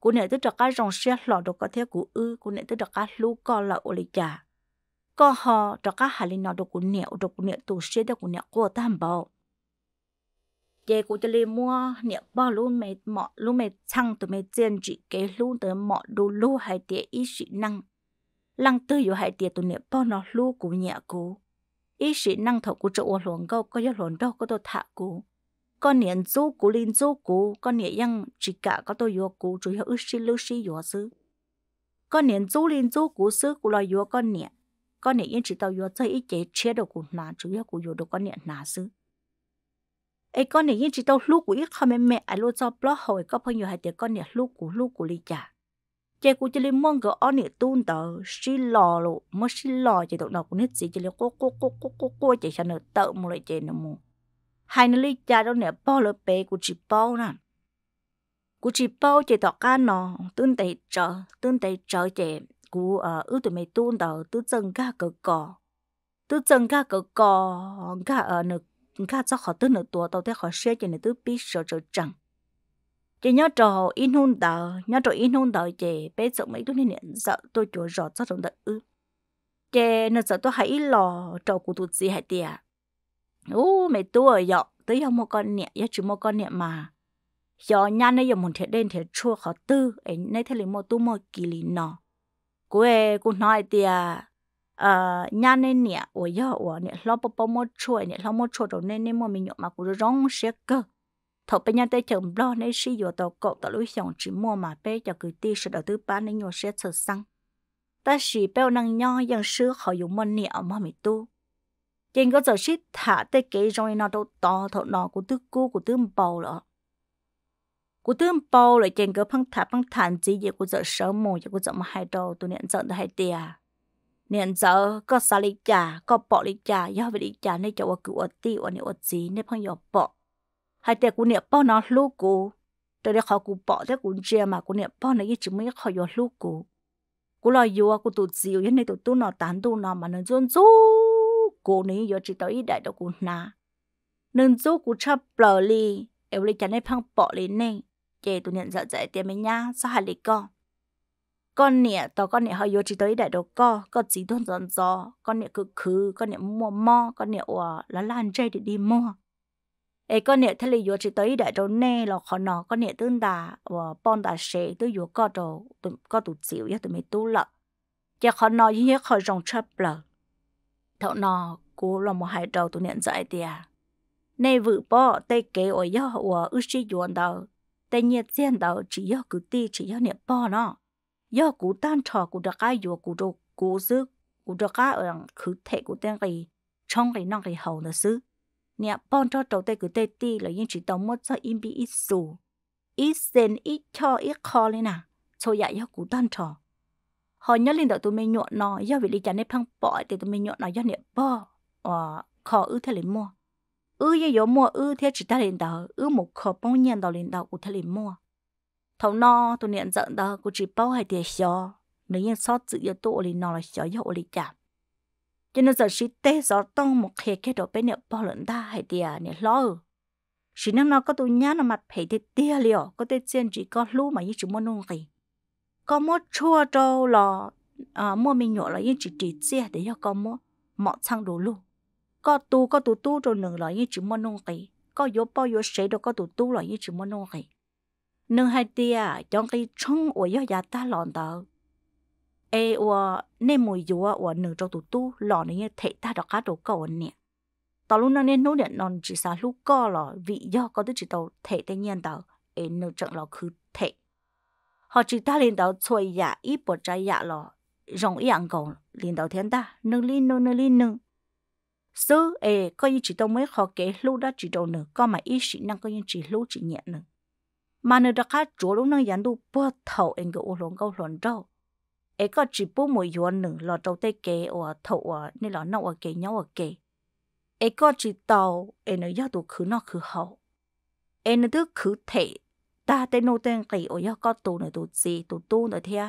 cũng nè tôi cho cái rồng xe lọ đồ có thế của ứ cũng nè tôi cho cái lúc co là ô lì chả có họ cho các hà linh nó đồ cũng nhẹ đồ cũng nhẹ tổ xe đồ cũng nhẹ của tam bảo chế của cho lên mua nhẹ bao luôn mẹ mọ luôn mẹ chăng tụi mẹ chân chỉ cái luôn tới mọ đồ lu hai tiệt ít sĩ năng lăng tư อยู่ hai tiệt tụi nhẹ bao nó lu của nhẹ cũ ít sĩ năng thầu của chỗ luồng câu có cho luồng đâu có tôi thả cũ con niệm du cũ linh du cũ con niệm yang chỉ cả có tôi yêu cũ chủ yếu ít sĩ lưu sĩ yêu sư con niệm du linh du cũ sư của loài yêu con niệm con này yên chỉ tao yo chơi ít chế chế đồ của nà chủ yếu của yo đồ con này nà sư ấy con này yên chỉ tao lúc của ít không mẹ ai lo cho blog hồi có phải yo hay tiếng con này lúc của lúc của lý trả chế của chỉ lấy mong cái on này tuôn tờ xí lò lộ mà xí lò chế đồ nào cũng hết gì chế lý cô cô cô cô cô cô chế sao nữa tự một lại chế nữa mù hai nữa lý trả đâu nè bỏ lỡ bé của chỉ bỏ nè của chỉ bỏ chế tọt cá nọ tuôn tay trợ tuôn tay trợ chế cú ở ưu tụi mày tuôn tàu tứ chân ga cờ cò tứ chân ga cờ cò ga ở ờ, nực ga cho họ tứ nửa tua tàu thế họ nên tứ biết sợ sợ chẳng chỉ nhớ trò in hôn tàu nhớ trò in hôn tàu chị bé sợ mấy đứa nên sợ tôi chỗ rõ cho chúng ta ư chị nên sợ tôi hãy lò trò của tụi gì hãy tiệt ô mày tua dọ tới giờ một con nhẹ giờ chỉ một con nhẹ mà giờ nhanh này giờ muốn thế đen thế chua khó tư ấy nay thế liền tu một kỳ lì nọ quê cô nói tia ờ nhà nên nè ở giờ ở nè lo bố bố mua chuối nè lo mua chuối rồi nên nên mua mình nhộn mà cô rong xe cơ thọ bên nhà tới chồng lo nên sử dụng tàu cậu tàu lối xong chỉ mua mà bé cho cứ ti sẽ đầu tư ba nên nhộn xe sờ xăng ta chỉ béo năng nhau, dân sư họ dùng mua nè mà mình tu trên có giờ ship thả tới cái rồi nó đâu to thọ nó của tư cô của tư bầu rồi. กูตื่นเปาเลยเจงก็พังถาพังฐานจีเยกูจะเสมงเยกูจะมาให้ดูตัวเนี่ยจังได้ให้เตีย เนี่ยเจอก็สาลิจาก็ปอลิจาย่อไปลิจาในจะว่ากูอดตีวันนี้อดจีในพังยอปอให้แต่กูเนี่ยป้อน้องลูกกูตอนดี้เขากูปอแต่กูเจียมากูเนี่ยป้อนในยี่จ้งไม่ขอยอลูกกู กูลอยอยู่กูตุนจิวยันในตุนตู่นอตานตู่นอมาเน่งจนจู้กูนี่ยอจิตต่ออีได้ดอกกูนะนั่นจู้กูชอบเปล่าลเอวลิจาในพังปอลิเน่ chế tụi nhận dạo dạy tiền mấy nha sao hả lịch co con nè tao con nè hơi vô chỉ tới đại đồ co con chỉ thôn dọn dò con nè cứ khứ con nè mua mò con nè ủa là lan chơi để đi mua ấy con nè thay vô chỉ tới đại đồ nè là khó nọ con nè tương đà và bọn đà sẽ tới vô co đồ tụi co tụi chịu ya tụi mày tu lợ chỉ khó nọ như thế khó rong chấp lợ thọ nọ cô là một hai đầu tụi nè dạy tiền nè vự bỏ tay kế ở ya ủa ước gì yuan đầu. แต่เนี่ยเจียนเดาจียอกูตีจียอเนี่ยป้อเนาะยอกูตั้งชอกูจะก้าอยู่กูจะกูซื้อกูจะก้าเออคือเทกูเต้นกีช่องกีนั่งกีเฮาเลยซื้อเนี่ยป้อนชอโตเตกูเตตีเลยยิ่งจีตอมดซะอินบีอิสูอีเซนอีชออีคอเลยนะโชยะยอกูตั้งชอหอยยอลินเดาตัวไม่หยวนนอยอวิลิจันในพังปอยแต่ตัวไม่หยวนนอยอเนี่ยป้ออ๋อคออื้อเทเลมัว ư ye yo mua ư thế chỉ ta lên đó ư một khó bông nhận đó lên đó của ta lên mua thầu no tôi nhận giận đó của chỉ bao hay tiền xó nếu như sót chữ yo tôi lên nó là xó yo lên chạm cho nên giờ chỉ tê gió tông một khe cái đó bên nè bao lần ta hai tiền nè lo chỉ năng nào có tôi nhá nó mặt phải thì tia liệu, có tê trên chỉ có lú mà như chỉ muốn nông gì có mua chua trâu lò à mua mình nhỏ là như chỉ chỉ chia để cho có mua mọ sang đồ luôn có tu có tu tu rồi nương lại như chỉ môn nông kỳ có yếu bao yếu sẽ đâu có tu tu lại như chỉ môn nông kỳ nương hai tia trong cái trong ở yếu giá ta lòn tờ ê ở nên mùi yếu ở nương trong tu tu lòn như thể ta đọc cá đồ câu nè tao lúc nó nên nấu điện non chỉ sao lúc co là vị do có tới chỉ tàu thể tây nhiên tàu ê nương trận là cứ thể họ chỉ ta lên tàu xoay dạ ít bột trái dạ là rộng ý ăn cầu lên tàu thiên ta nương lên nương nương lên nương số ê có như chỉ tôi mới khó kể lú đó chỉ đâu nữa có mà ít sĩ năng có như chỉ lú chỉ nhẹ nữa mà nữa đó khác chỗ lúc năng dán đủ bơ thầu anh cái ô lồng câu lồng đâu ấy có chỉ bố một yuan nữa là đầu tay kê ở thầu ở nên là nó ở kê nhau ở kê ấy có chỉ tàu ấy nó do tụ khứ nó khứ hậu ấy nó thứ khứ thể ta tên nô tên kỳ ở do có tụ nữa tụ gì tụ tu nữa thế,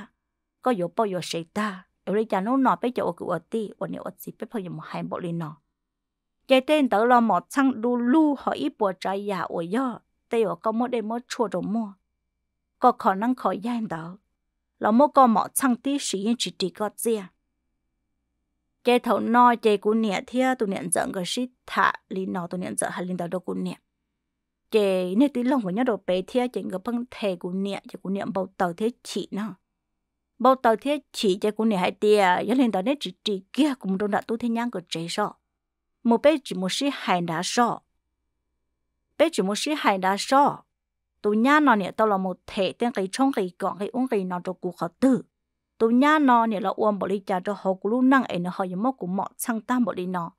có yếu bao yếu sĩ ta ở đây chả nó nọ bây giờ ở cửa ti ở nếu ở gì bây giờ một hai bộ lên nọ cái tên tớ là một chăng lu lu họ ít bùa trái nhà ủi do tây ở có một đêm một chua rồi mua có khả năng khỏi gian đó là một con một chăng tí sĩ yên chỉ chỉ có gì cái thầu no cái cú nhẹ thia tụ nhện giận cái shit thả lý nó tụ nhện giận hay linh đó đồ cú nhẹ cái nè tí lòng của nhá đồ bé thia chỉ cái băng thề cú nhẹ cái cú nhẹ bao tàu thế chỉ nó bao tàu thế chỉ cái cú nhẹ hai tia giờ linh đó nè chỉ chỉ kia cũng đâu đã tu thế nhang cái chế sao một bé chỉ một sĩ hành đã rõ bé chỉ một sĩ hành đã rõ tụi nhà nó nè tao là một thể tên cái trong cái gọn cái uống cái nó cho cụ khó tử tụi nhà nó nè là uống bỏ đi cha cho họ cụ lúc năng ấy nó họ giống mốc cụ mọ sang tam bỏ đi nó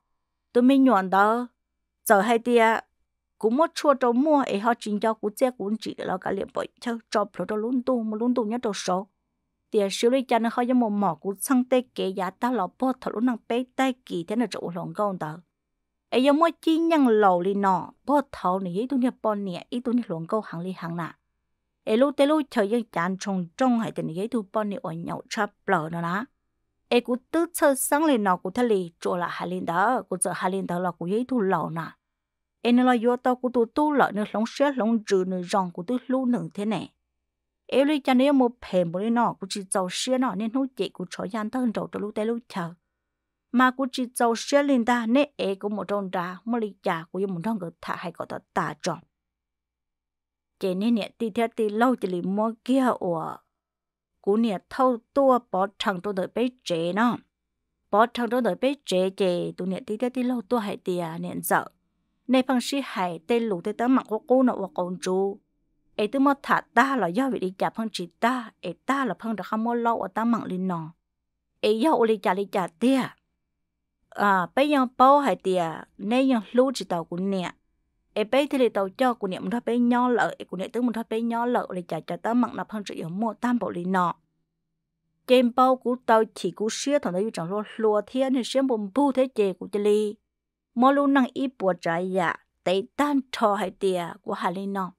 tụi mình nhọn đó giờ hai tia cú mua chua cho mua ấy họ chính cho cú che cú chỉ là cả liền bởi cho cho pro cho luôn tu mà luôn tu nhớ đồ số tiền xử lý cha nó họ giống một mỏ cú sang tê kế giá ta là bỏ thằng lúc năng bé tay kỳ thế là chỗ lòng con đó ai giờ mua chi nhăng lầu li nọ bỏ thầu này ấy tôi nhớ bỏ nè ấy tôi nhớ luồng câu hàng li hàng nà ấy lúc tới lúc trời dân chán trồng trồng hay tình ấy tôi bỏ nè ở nhậu chắp lờ nữa nà ai cũng tứ sơ sáng li nọ cũng thay li chỗ là hai linh đó cũng giờ hai linh đó là cũng ấy tôi lầu nà ai nói là do tao cũng tôi tu lợ nữa lóng sét lóng trừ nữa rong cũng tôi lu nữa thế này ấy lúc cho nên một phèn bồi nọ cũng chỉ giàu xé nọ nên nó chỉ cũng trời dân tao hơn trầu cho lúc tới chờ mà cũng chỉ dầu xe linh ta nè ế của một trong đá mà lý giả của một trong người thả hay có ta tả trọng chế nên nè tì theo tì lâu chỉ lý mua kia ủa cú nè thâu tua bỏ thằng tôi đời bé chế nó bỏ thằng tôi đời bé chế chế tụi nè tì theo tì lâu tua hay tì à nè dở nè phăng sĩ hay tê lù tê tớ mặc của cô nọ và còn chú ấy tớ mua thả ta là do vị đi trả phăng chỉ ta ấy e ta là phăng được không mua lâu ở ta mặc linh nọ ấy do ô lý trả lý trả à bây giờ bao hay tiệt nay giờ lưu chỉ tàu của nè em bây thì tàu cho của nè muốn thay bây nhau lợ của nè tướng muốn thay bây nhau lợ để trả trả tao mặn nạp hơn triệu mua tam bộ lì nọ trên bao của tàu chỉ của xía thằng đấy chẳng lo lúa thiên thì xía bùm bu thế chè của chili mua luôn năng ít bùa trái dạ tây tan trò hay tiệt của hà lì nọ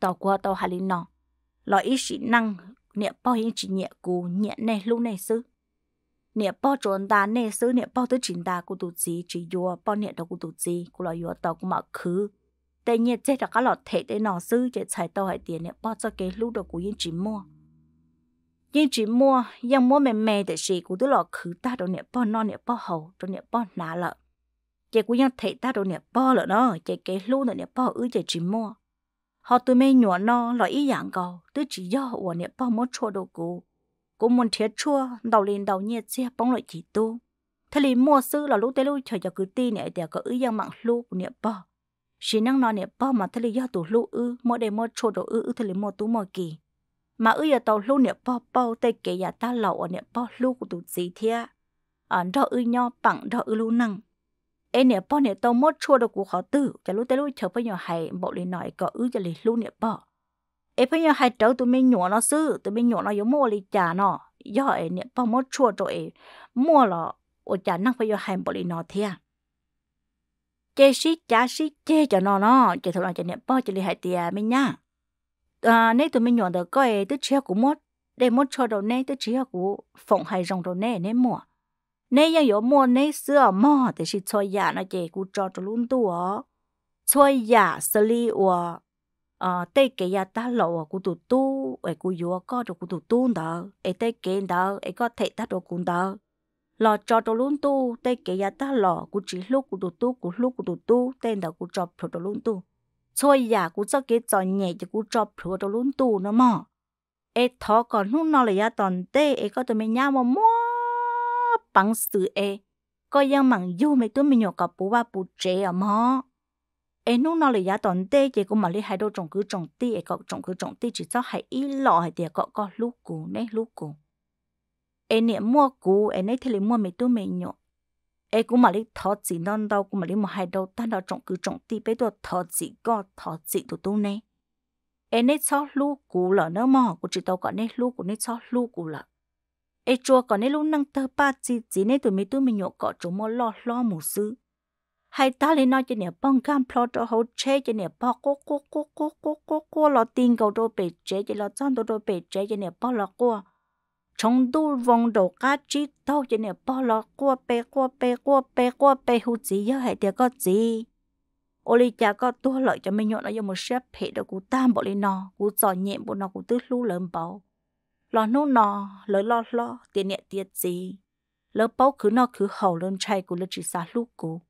tàu của tàu hà lì nọ lo ít sĩ năng nè bao chỉ nhẹ của nhẹ này lưu này xứ nè bao trốn ta nè số nè bao tới chính ta cũng tụt gì chỉ yo bao nè đâu cũng tụt gì cũng là vô tàu cũng mà khứ tây nhiên chết là cái lọt thể để nọ số để xài tàu hay tiền nè bao cho cái lũ đó cũng yên chỉ mua yên chỉ mua yên mua mềm mềm để gì cũng tụt lọ khứ ta đâu nè bao non nè bao hầu đâu nè bao nã lợ chị cũng yên thể ta đâu nè bao lợ nó chị cái lũ đồ nè bao ứ chị chỉ mua họ tụi mày nhỏ nọ là ý dạng cầu tụi chỉ yo họ nè bao mất chua đồ cũ cũng muốn thiệt chua đầu lên đầu nhiệt xe bóng lại chỉ tu thế thì mua sư là lúc tới lúc chờ cho cứ tin này để có ư dân mạng lu của niệm bò chỉ năng nói niệm bò mà thế thì do tủ lu ư mỗi đêm mua chua đồ ư ư thế thì mua tú mua kỳ mà ư giờ tàu lu niệm bò bò tây kể nhà ta lẩu ở niệm bò lu của tủ gì thế ở đó ư nho bằng đó ư lu năng ê niệm bò niệm tàu mua chua đồ của khó tử cho lúc tới lúc chờ bây giờ hay bộ liền nói có ư giờ liền lu niệm bò ấy phải nhờ hai cháu tụi mình nhỏ nó sư tụi mình nhỏ nó giống mua đi trả nó do ấy niệm bao mốt chua rồi mua là ở trả năng phải do hai bộ đi nó thia chê xí chá xí chê cho nó nó chê thôi là chê bao chê đi hai tia mình nhá à nếu tụi mình nhỏ được coi tức chia của mốt để mốt chua đầu nay tức chia của phòng hai rồng đầu nay nên mua nay giờ mua nay xưa mò thì xí cho giả nó chê của cho cho luôn tua cho giả xử lý ờ tê kể ya ta lộ của tụ tu ấy của yo có được của tụ tu đó ấy tê kể đó ấy có thể ta được cũng đó lo cho đồ luôn tu tê kể ya ta lộ của chỉ lúc của tụ tu của lúc của tụ tu tên đó của cho pro đồ luôn tu thôi ya của cho cái cho nhẹ cho của cho pro đồ luôn tu nó mà E thọ còn lúc nó là ya toàn tê ấy có tụi mình nhau mà mua bằng sự e, có yang mang du mấy tụi mình nhỏ cặp bố ba bố trẻ mà em nó nó là giá tồn tê chỉ cũng mà lấy hai đôi trồng cứ trồng tê em cọc trồng cứ trồng tê chỉ cho hai ít lọ hay tiệt, cọc cọc lú cú nè lú cú em niệm mua cú em nấy thì lấy mua mấy tu mấy nhọ em cũng mà lấy thọ chỉ non đâu cũng mà lấy một hai đôi ta đó trồng cứ trồng tê bây giờ thọ chỉ có thọ chỉ tụ tu nấy em nấy cho lú cú là nó mò của chỉ tao có nấy lú cú nấy cho lú cú là em chua có nấy lú năng tơ ba chỉ chỉ nấy tụi mấy tu mấy nhọ cọc trồng mua lo lo một sư hay ta lên nói cho nè bông cam plo cho hậu chế cho nè bó cố cố cố cố cố cố cố lo tin cầu đồ bể chế cho lo chăn đồ đồ bể chế cho nè bó lo cố trong tu vòng đồ cá chi tao cho nè bó lo cố bể cố bể cố bể cố bể hụ gì nhớ hay tiếc có gì ô li cha có tu lợi cho mình nhộn nó dùng một xếp hệ đồ cụ tam bộ lên nò, cụ giò nhẹ bộ nò cụ tứ lu lớn bầu, lo nô nò lỡ lo lo tiền nhẹ tiếc gì lỡ bao cứ nò cứ hầu lên chạy cụ lỡ chỉ xa lúc cú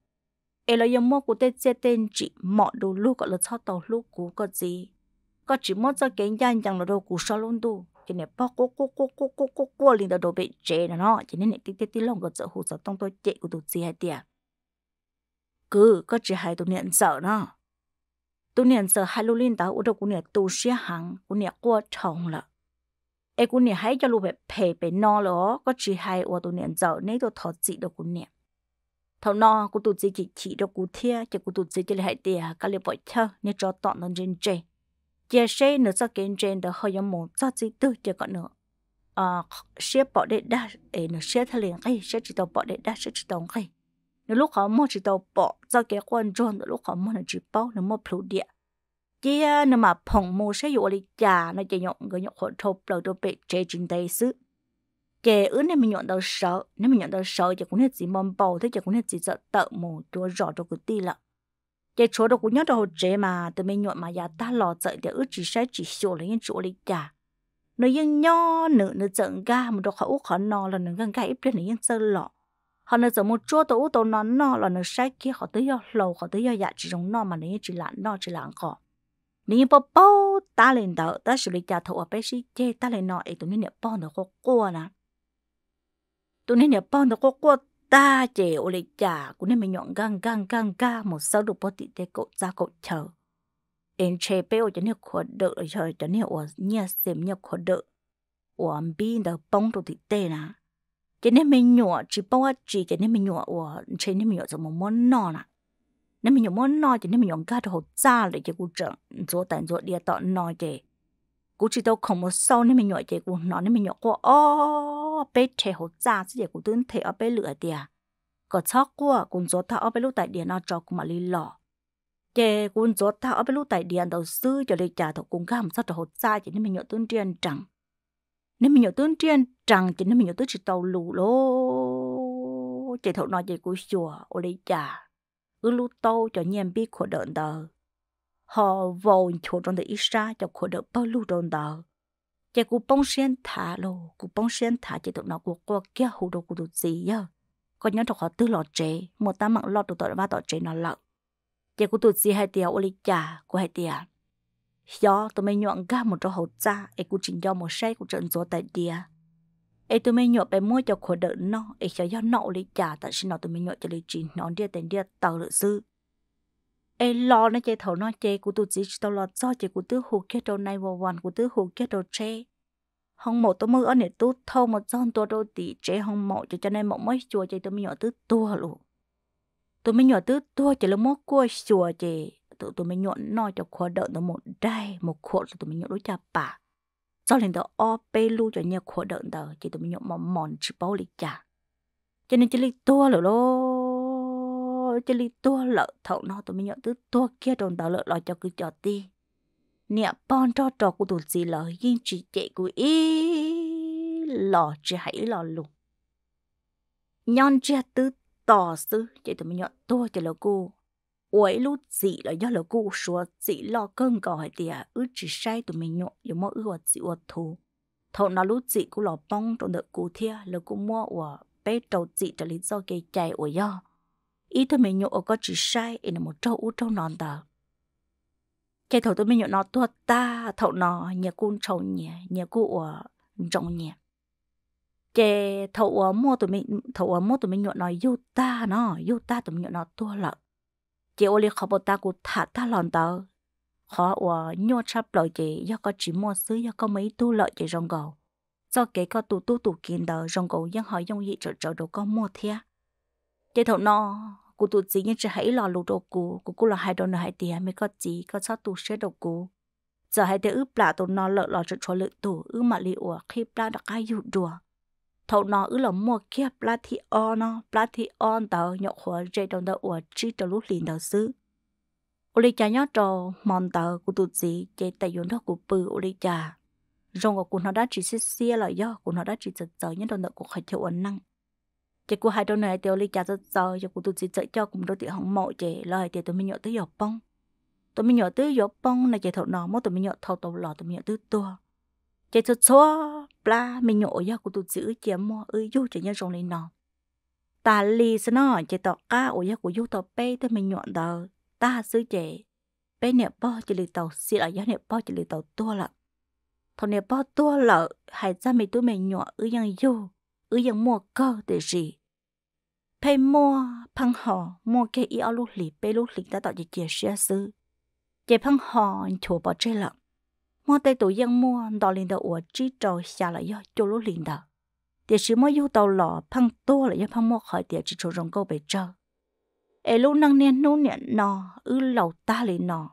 ấy là yếm mua của tên chế tên chị mọ đồ lu gọi là cho tàu lu cũ có gì có chỉ mua cho cái gian rằng là đồ cũ sao luôn tu cho nên bao cố cố cố cố cố cố cố liền đồ bị chế là nó cho nên này tí tí tí lòng có sợ hụt sợ tông tôi chế của tụi gì hai tiệt cứ có chỉ hai tụi niệm sợ nó tụi niệm sợ hai luôn liên tao ở đâu cũng niệm tu sĩ hàng cũng niệm qua chồng là ấy cũng niệm hãy cho lu về phê về no lỡ, có chỉ hai ở tụi niệm sợ nên tôi thọ chị đồ cũng niệm thầu no cụ tụt chỉ chỉ chỉ đâu cụ thia chỉ cụ tụt chỉ chỉ lại tiề các liệu bội thơ nên cho tọt nó trên trên giờ xe nữa sao kiến trên đó hơi giống một sao chỉ tư chỉ còn nữa à ờ, xe bỏ để đa ấy nó xe thay liền cái xe chỉ tàu bỏ để đa xe chỉ tàu cái nó lúc họ mua chỉ tàu bỏ do cái quan tròn lúc họ mua là chỉ bao nó mua phụ địa kia nó mà phòng mua sẽ dụ đi già nó chỉ nhộng cái nhộng khổ thô đầu đồ bị chế trình tây xứ chế ứ này mình nhận đầu sợ nếu mình nhận đầu sợ chế cũng là chỉ mong bầu thế chế cũng là chỉ sợ tự mù chúa rõ cho cái ti lợ chế chúa đâu cũng nhớ đầu chế mà từ mình nhận mà giờ ta lo sợ để ứ chỉ sai chỉ sửa lấy những chỗ lấy cả nó yên nho nữa nó giận ga một đồ khẩu khó nò là nó gần ga ít trên nó yên sơ lọ họ nó giống một chỗ tổ tổ nó nò là nó sai kia họ tới do lâu họ tới do dạ chỉ giống nò mà nó chỉ lãn nò chỉ lãn cỏ nếu bao bao ta lên đỡ ta xử lý trả thù ở bên sĩ chê ta lên nọ ấy tụi nó bỏ nó khó qua nè tụi nên nhà bọn nó có có ta chế ô lệ chả cũng nên nhọn gang gang gang ga một sau được bỏ tị tế cậu ra cậu chờ chế bé ô cho khó đỡ rồi chờ cho nên ô nhà xem nhà khó đỡ ô ăn bi đã bông đồ tị tế nà cho nên mình nhọ chỉ bao chỉ cho nên mình nhọ ô chế nên mình nhọ rồi một món nọ nà nên mình nhọ món nọ cho nên mình nhọn ga đồ ra để cho cô trợ chỗ tận chỗ địa tọt nọ chế cô chỉ tao không một sau nên mình nhọ chế cô nó nên mình nhọ cô ô bé trẻ hỗ trợ sự để cô tuấn thể ở bé lửa tiề có chóc qua cũng rốt thao ở bé lúc tại điện nó cho cũng mà lì lò, chè cũng rốt thao ở bé lúc tại điện đầu sư cho lấy trả thầu cũng cảm sao cho hỗ trợ chỉ nên mình nhớ tuấn truyền chẳng nên mình nhớ tuấn truyền chẳng chỉ nên mình nhớ tuấn chỉ tàu lù lô chè thầu nói gì cô chùa ô lấy trả ư lúc tàu cho nhem biết của đợn đời họ vô chỗ trong đời ít xa cho của đợn bao lúc trong đời chỉ cú bông xiên thả lô cú bông xiên thả chỉ tụi nó cú qua kia hồ đồ cú đồ gì nhở còn nhớ trong họ tư lọ chế một tám mặn lọ tụi tụi ba tụi chế nó lợ chỉ cú tụi gì hai tiều ô lý chả cú hai tiều do tụi mình nhuận ga một chỗ hậu cha ấy cú chỉnh do một xe cú trận gió tại địa ấy tụi mình nhuận bé mua cho khổ đợt nó ấy cho do nọ lý chả tại xin nó tụi mình nhọn cho lý chỉnh nón địa tiền địa tàu lựa sư ai lo nó chơi thầu nó chơi của tụi chỉ tao lo cho chơi của tứ hồ kia đầu này vào hoàn của tứ hồ kia đầu chơi không một tôi mới ở này tôi thâu một giòn tôi đâu tỷ chơi không một cho cho nên một mấy chùa chơi tôi mới nhỏ tứ tua luôn tôi mới nhỏ tứ tua chơi là mốt cua chùa chơi tụi tôi mới nhọn nói cho khoa đợt nó một đai một rồi tụi mình nhọn đối cha bà sau lần tôi o bê lu cho nhà khoa đợt đó chơi tôi mới nhọn mòn mòn chỉ bao lịch chà cho nên chỉ lịch tua rồi đó thôi chỉ li tua lợ thầu nó tụi mình nhớ tứ tua kia đồn đào lợ lo cho cứ cho ti nẹp bon cho trò của tụi gì lợ yên chỉ chạy của ý lò chỉ hãy lò luôn nhon chia tứ tỏ sư chỉ tụi mình nhớ tua cho lợ cô ủi lúc gì là do lợ cô xua chỉ lo cơn cò hay tiệt ư chỉ sai tụi mình nhọ dù mỗi ư hoặc chỉ hoặc thù thầu nó lúc gì cũng lò bông trong đợt cụ thia lợ cô mua hoặc bé trâu chị cho lý do cái chạy ủi do ý tôi mình nhộ có chỉ sai in một trâu ú trâu non tờ chạy thầu tôi mình nhộ nó tua ta thầu nó nhà cun trâu nhẹ nhà cu ở ờ, rộng nhẹ chạy thầu ở ờ, mua tụi mình thầu ở ờ, mua tụi mình nhộ nó yêu ta nó yêu ta tụi mình nhộ nó tua lợ chạy ô li khó bộ ta cụ thả ta lòn tờ họ ở nhô chắp lời chị do có chỉ mua xứ do có mấy tu lợi chạy rong cầu do cái có tu tu tu kiến tờ rong cầu dân hỏi dông gì trở trở đâu có mua thia để thầu nó cụ tụt chỉ nhưng chỉ hãy lò lụt đồ cụ cụ cụ là hai đồ nợ hai tiền mới có chỉ có sao tụt sẽ đồ cụ giờ hai đứa ướp lạ tụt nó lợ lò cho cho lự tủ ướp mà li ủa khi pla đã ai dụ đùa thầu nó ướp là mua kia pla thì on nó pla thì on tờ nhậu khóa dây đồng tờ ủa chỉ cho lúc liền tờ xứ ô li cha nhớ trò mòn tờ cụ tụt chỉ chạy tài vốn đó cụ bự ô li cha rong của cụ nó đã chỉ xia là do cụ nó đã chỉ giật giật những đồng tờ của khởi chịu ấn năng chỉ cô hai đôi này tiêu ly cha cho rồi cho cô tôi chị chạy cho cùng đôi chị hỏng mộ chị lời thì tôi mới nhớ tới giọt bông tôi mới nhớ tới giọt bông này chị thầu nó mới tôi mới nhớ thầu tàu lò tôi mới nhớ tới tua chị cho cho bla mình nhớ do cô tôi giữ chém mua ơi du chị nhớ rồng lên nó ta lì xin nó chị tọt cá ôi của du tọt bê tụi mình nhọ đời ta xứ chị bê nẹp bo chị lì tàu xì ở giá nẹp bo chị lì tàu tua lợ thằng nẹp bo tua lợ hai cha mình tôi mới nhọ ư yang du ư yên mua cơ để gì phải mua phăng họ mua cái ý áo lúc lì bê lúc lì ta tạo cho chị xưa sư chị phăng họ chủ bỏ chơi lận mua tay tụ yên mua đòi lên đầu ủa trí trò xả lại do cho lúc liền đầu để sự mua yêu tàu lọ phăng to lại do phăng mua khỏi tiền chỉ chỗ rồng câu bể trơ ê lúc năng niên nô niên nọ ư lầu ta liền nọ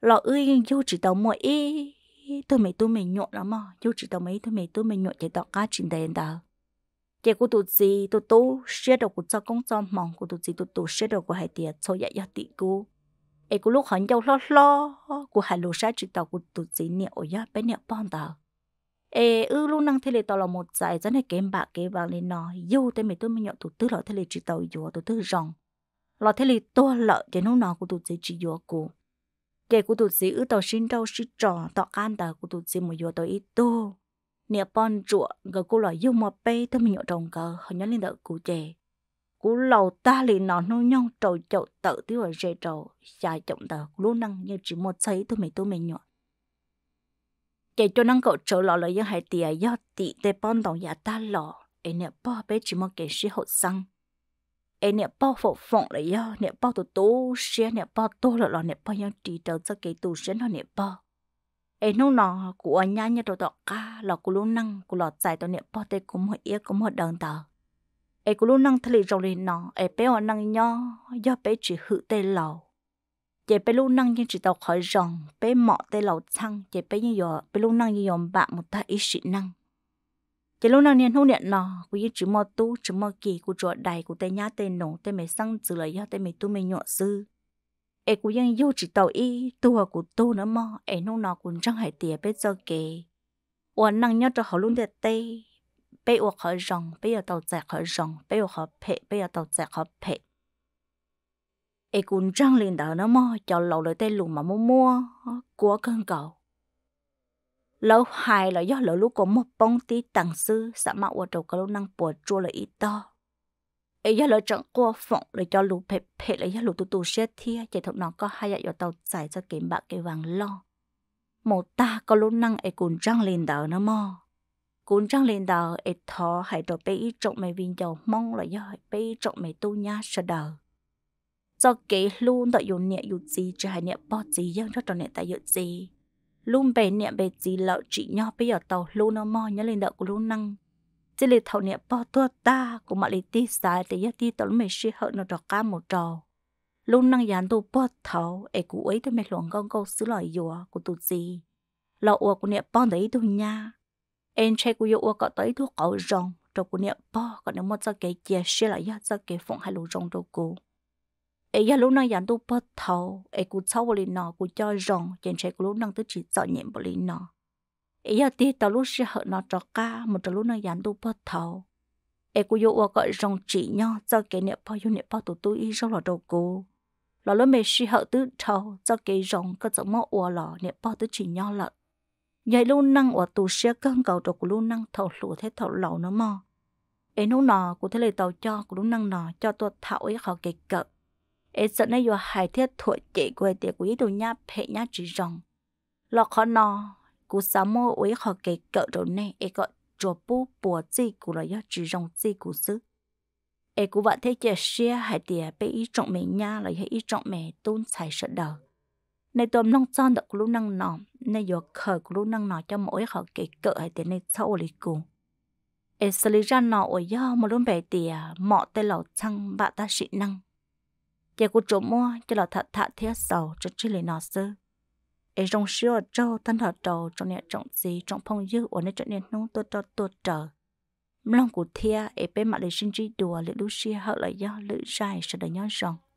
lọ ư yên yêu chỉ tàu mua ý tôi mày tôi mày nhộn lắm mà chú chỉ tao mấy tôi mày tôi mày nhộn chỉ tao cá chuyện đấy đó chỉ của tụt gì tụt tôi sẽ đồ của cho công cho mong của tụt gì tụt tôi sẽ đồ của hai tiệt cho dạy dạy tị cô ấy của lúc hắn giàu lo lo của hai lô sát chỉ tao của tụt gì niệm ở nhà bên niệm bọn tao ê ư lúc năng thế là tao là một giải dẫn là kém bạc kế vàng lên nó yêu tên mày tôi mày nhộn tụt tư lọ thế là chỉ tao yêu tụt tư rong lọ thế là tôi lợ cho nó nó của tụt gì chỉ yêu cô để của tụt gì ư tàu xin đâu xin trò tọ can tờ của tụt gì mà vừa tàu ít tu nè bon chuột gờ cụ lòi yêu mà bê thôi mình nhậu trồng cờ hồi nhớ lên đợi cụ chè cú lầu ta lì nó nô nhau trầu chậu tự tiêu ở dây trầu xài trọng tờ lú năng như chỉ một giấy thôi mình tôi mình nhậu để cho năng cậu trở lò lời những hai tìa do tị tê bon đồng giả ta lò ấy nè bo bê chỉ một cái sĩ hậu xăng ai nè bao phổ phộng là do nè bao tổ tu xe nè bao tu là lo nè bao yang trì đầu cho cái tu xe nó nè bao ai nông nọ của anh nhá nhá đồ đỏ ca là của luôn năng của lọt dài tao nè bao tê cũng hơi yếu cũng hơi đơn tờ ai của luôn năng thay lì rồng lên nọ ai bé ở năng nho do bé chỉ hự tê lầu chỉ bé luôn năng nhưng chỉ tao khỏi rồng bé mọ tê lầu xăng chỉ bé như giờ bé luôn năng như giờ bạn một ta ít sĩ năng chỉ lúc nào niên hông điện nọ quý chỉ mò tu chỉ mò kỳ của chỗ đầy của tên nhá tên nổ tên mày xăng từ lời tên mày tu mày nhọ sư ê của dân yêu chỉ tàu y tu à của tu nữa mò ê nông nọ cũng chẳng hải tiề bây giờ kì uốn năng nhớ cho họ luôn đẹp tê bây uốn họ rồng bây giờ tàu chạy họ rồng bây giờ họ phệ bây giờ tàu chạy họ phệ ê cũng chẳng liền đó nữa mò cho lâu lời tay lùng mà mua mua của cơn cầu lâu hai là do lỡ lúc có một bông tí tàng sư sợ mạo ở đầu cái lúc năng bùa chua là ít to ấy do lỡ chẳng qua phỏng là cho lũ phê phê là do lũ tu tu xe thia chạy thọc nó có hai dạy do tàu giải cho kiếm bạc cái vàng lo một ta có lúc năng ấy cũng trăng lên đỡ nó mò cũng trăng lên đỡ ấy thọ hãy đồ bê ý trọng mày viên dầu mong là do hãy bê ý trọng mày tu nha sợ đỡ do kế luôn tại dù nhẹ dù gì cho hãy nhẹ bó gì dân cho trò nhẹ tại dự gì luôn bề niệm bề gì lợ chị nhau bây giờ tàu luôn nó mò nhớ lên đậu của luôn năng chỉ là thầu niệm bao tua ta của mọi lý tí xài để giá tí tàu mày suy hận nó đọc ca một trò luôn năng dán tu bao thầu ấy của ấy thì mày luồng con câu xứ lời dùa của tụi gì lọ ua của niệm bao đấy tôi nha em trai của yêu ua có tới thuốc cậu rồng rồi của niệm bao còn nếu một giờ cái chia sẻ là giá giờ cái phụng hai lũ rồng đồ cô ấy giờ lúc nãy giờ tôi bắt thầu ấy cũng sau bồi nọ cũng cho rồng trên trái cũng lúc nãy tôi chỉ chọn nhiệm bồi nọ ấy giờ thì tao lúc sẽ hở nó cho cả, một trò lúc nãy giờ tôi bắt thầu ấy cũng vô gọi rồng chỉ nhau cho cái nẹp bao nhiêu nẹp bao tụi tôi ít rất là đầu cô lỡ lúc mình sẽ hở tứ thầu cho cái rồng có giống mỏ ua lọ nẹp bao tụi chỉ nhau lận vậy lúc năng ở tụ sẽ cân cầu đồ cú lúc năng thầu lụa thế thầu lẩu nó mà, ấy nấu nọ cũng thấy là tàu cho của lúc năng nọ cho tôi thảo ấy họ cái cợt ấy sợ nay yo hai thiết thuở chị quê tiệt của đồ nhá phê nhá chỉ rong lọ khó nọ cú sáu mô ấy họ kể cỡ đồ này, ấy có chỗ bù bùa gì cú là yo chỉ rong gì cú xứ ấy cú vợ thấy chị xe hai tiệt bị ý trọng mẹ nhá là hay ý trọng mẹ tôn xài sợ đời này tôm nông son được lúc năng nọ này yo khờ lúc năng nọ cho mỗi họ kể cỡ hai tiệt này sau lì cù ấy xử lý ra nọ ở do mà lúc bé tiệt mọ tay lẩu chăng bạn ta sĩ năng giờ cô chỗ mua cho là thật thà thiết sầu cho chỉ lấy nó sư ấy trong sữa trâu thân thọ đầu trong nhà trọng gì trong phong dư ở nơi trong nhà nông tôi cho tôi chờ lòng của thia ấy bên mặt để sinh trí đùa lệ lúc xia hậu lại do lữ dài sẽ đời nhon rồng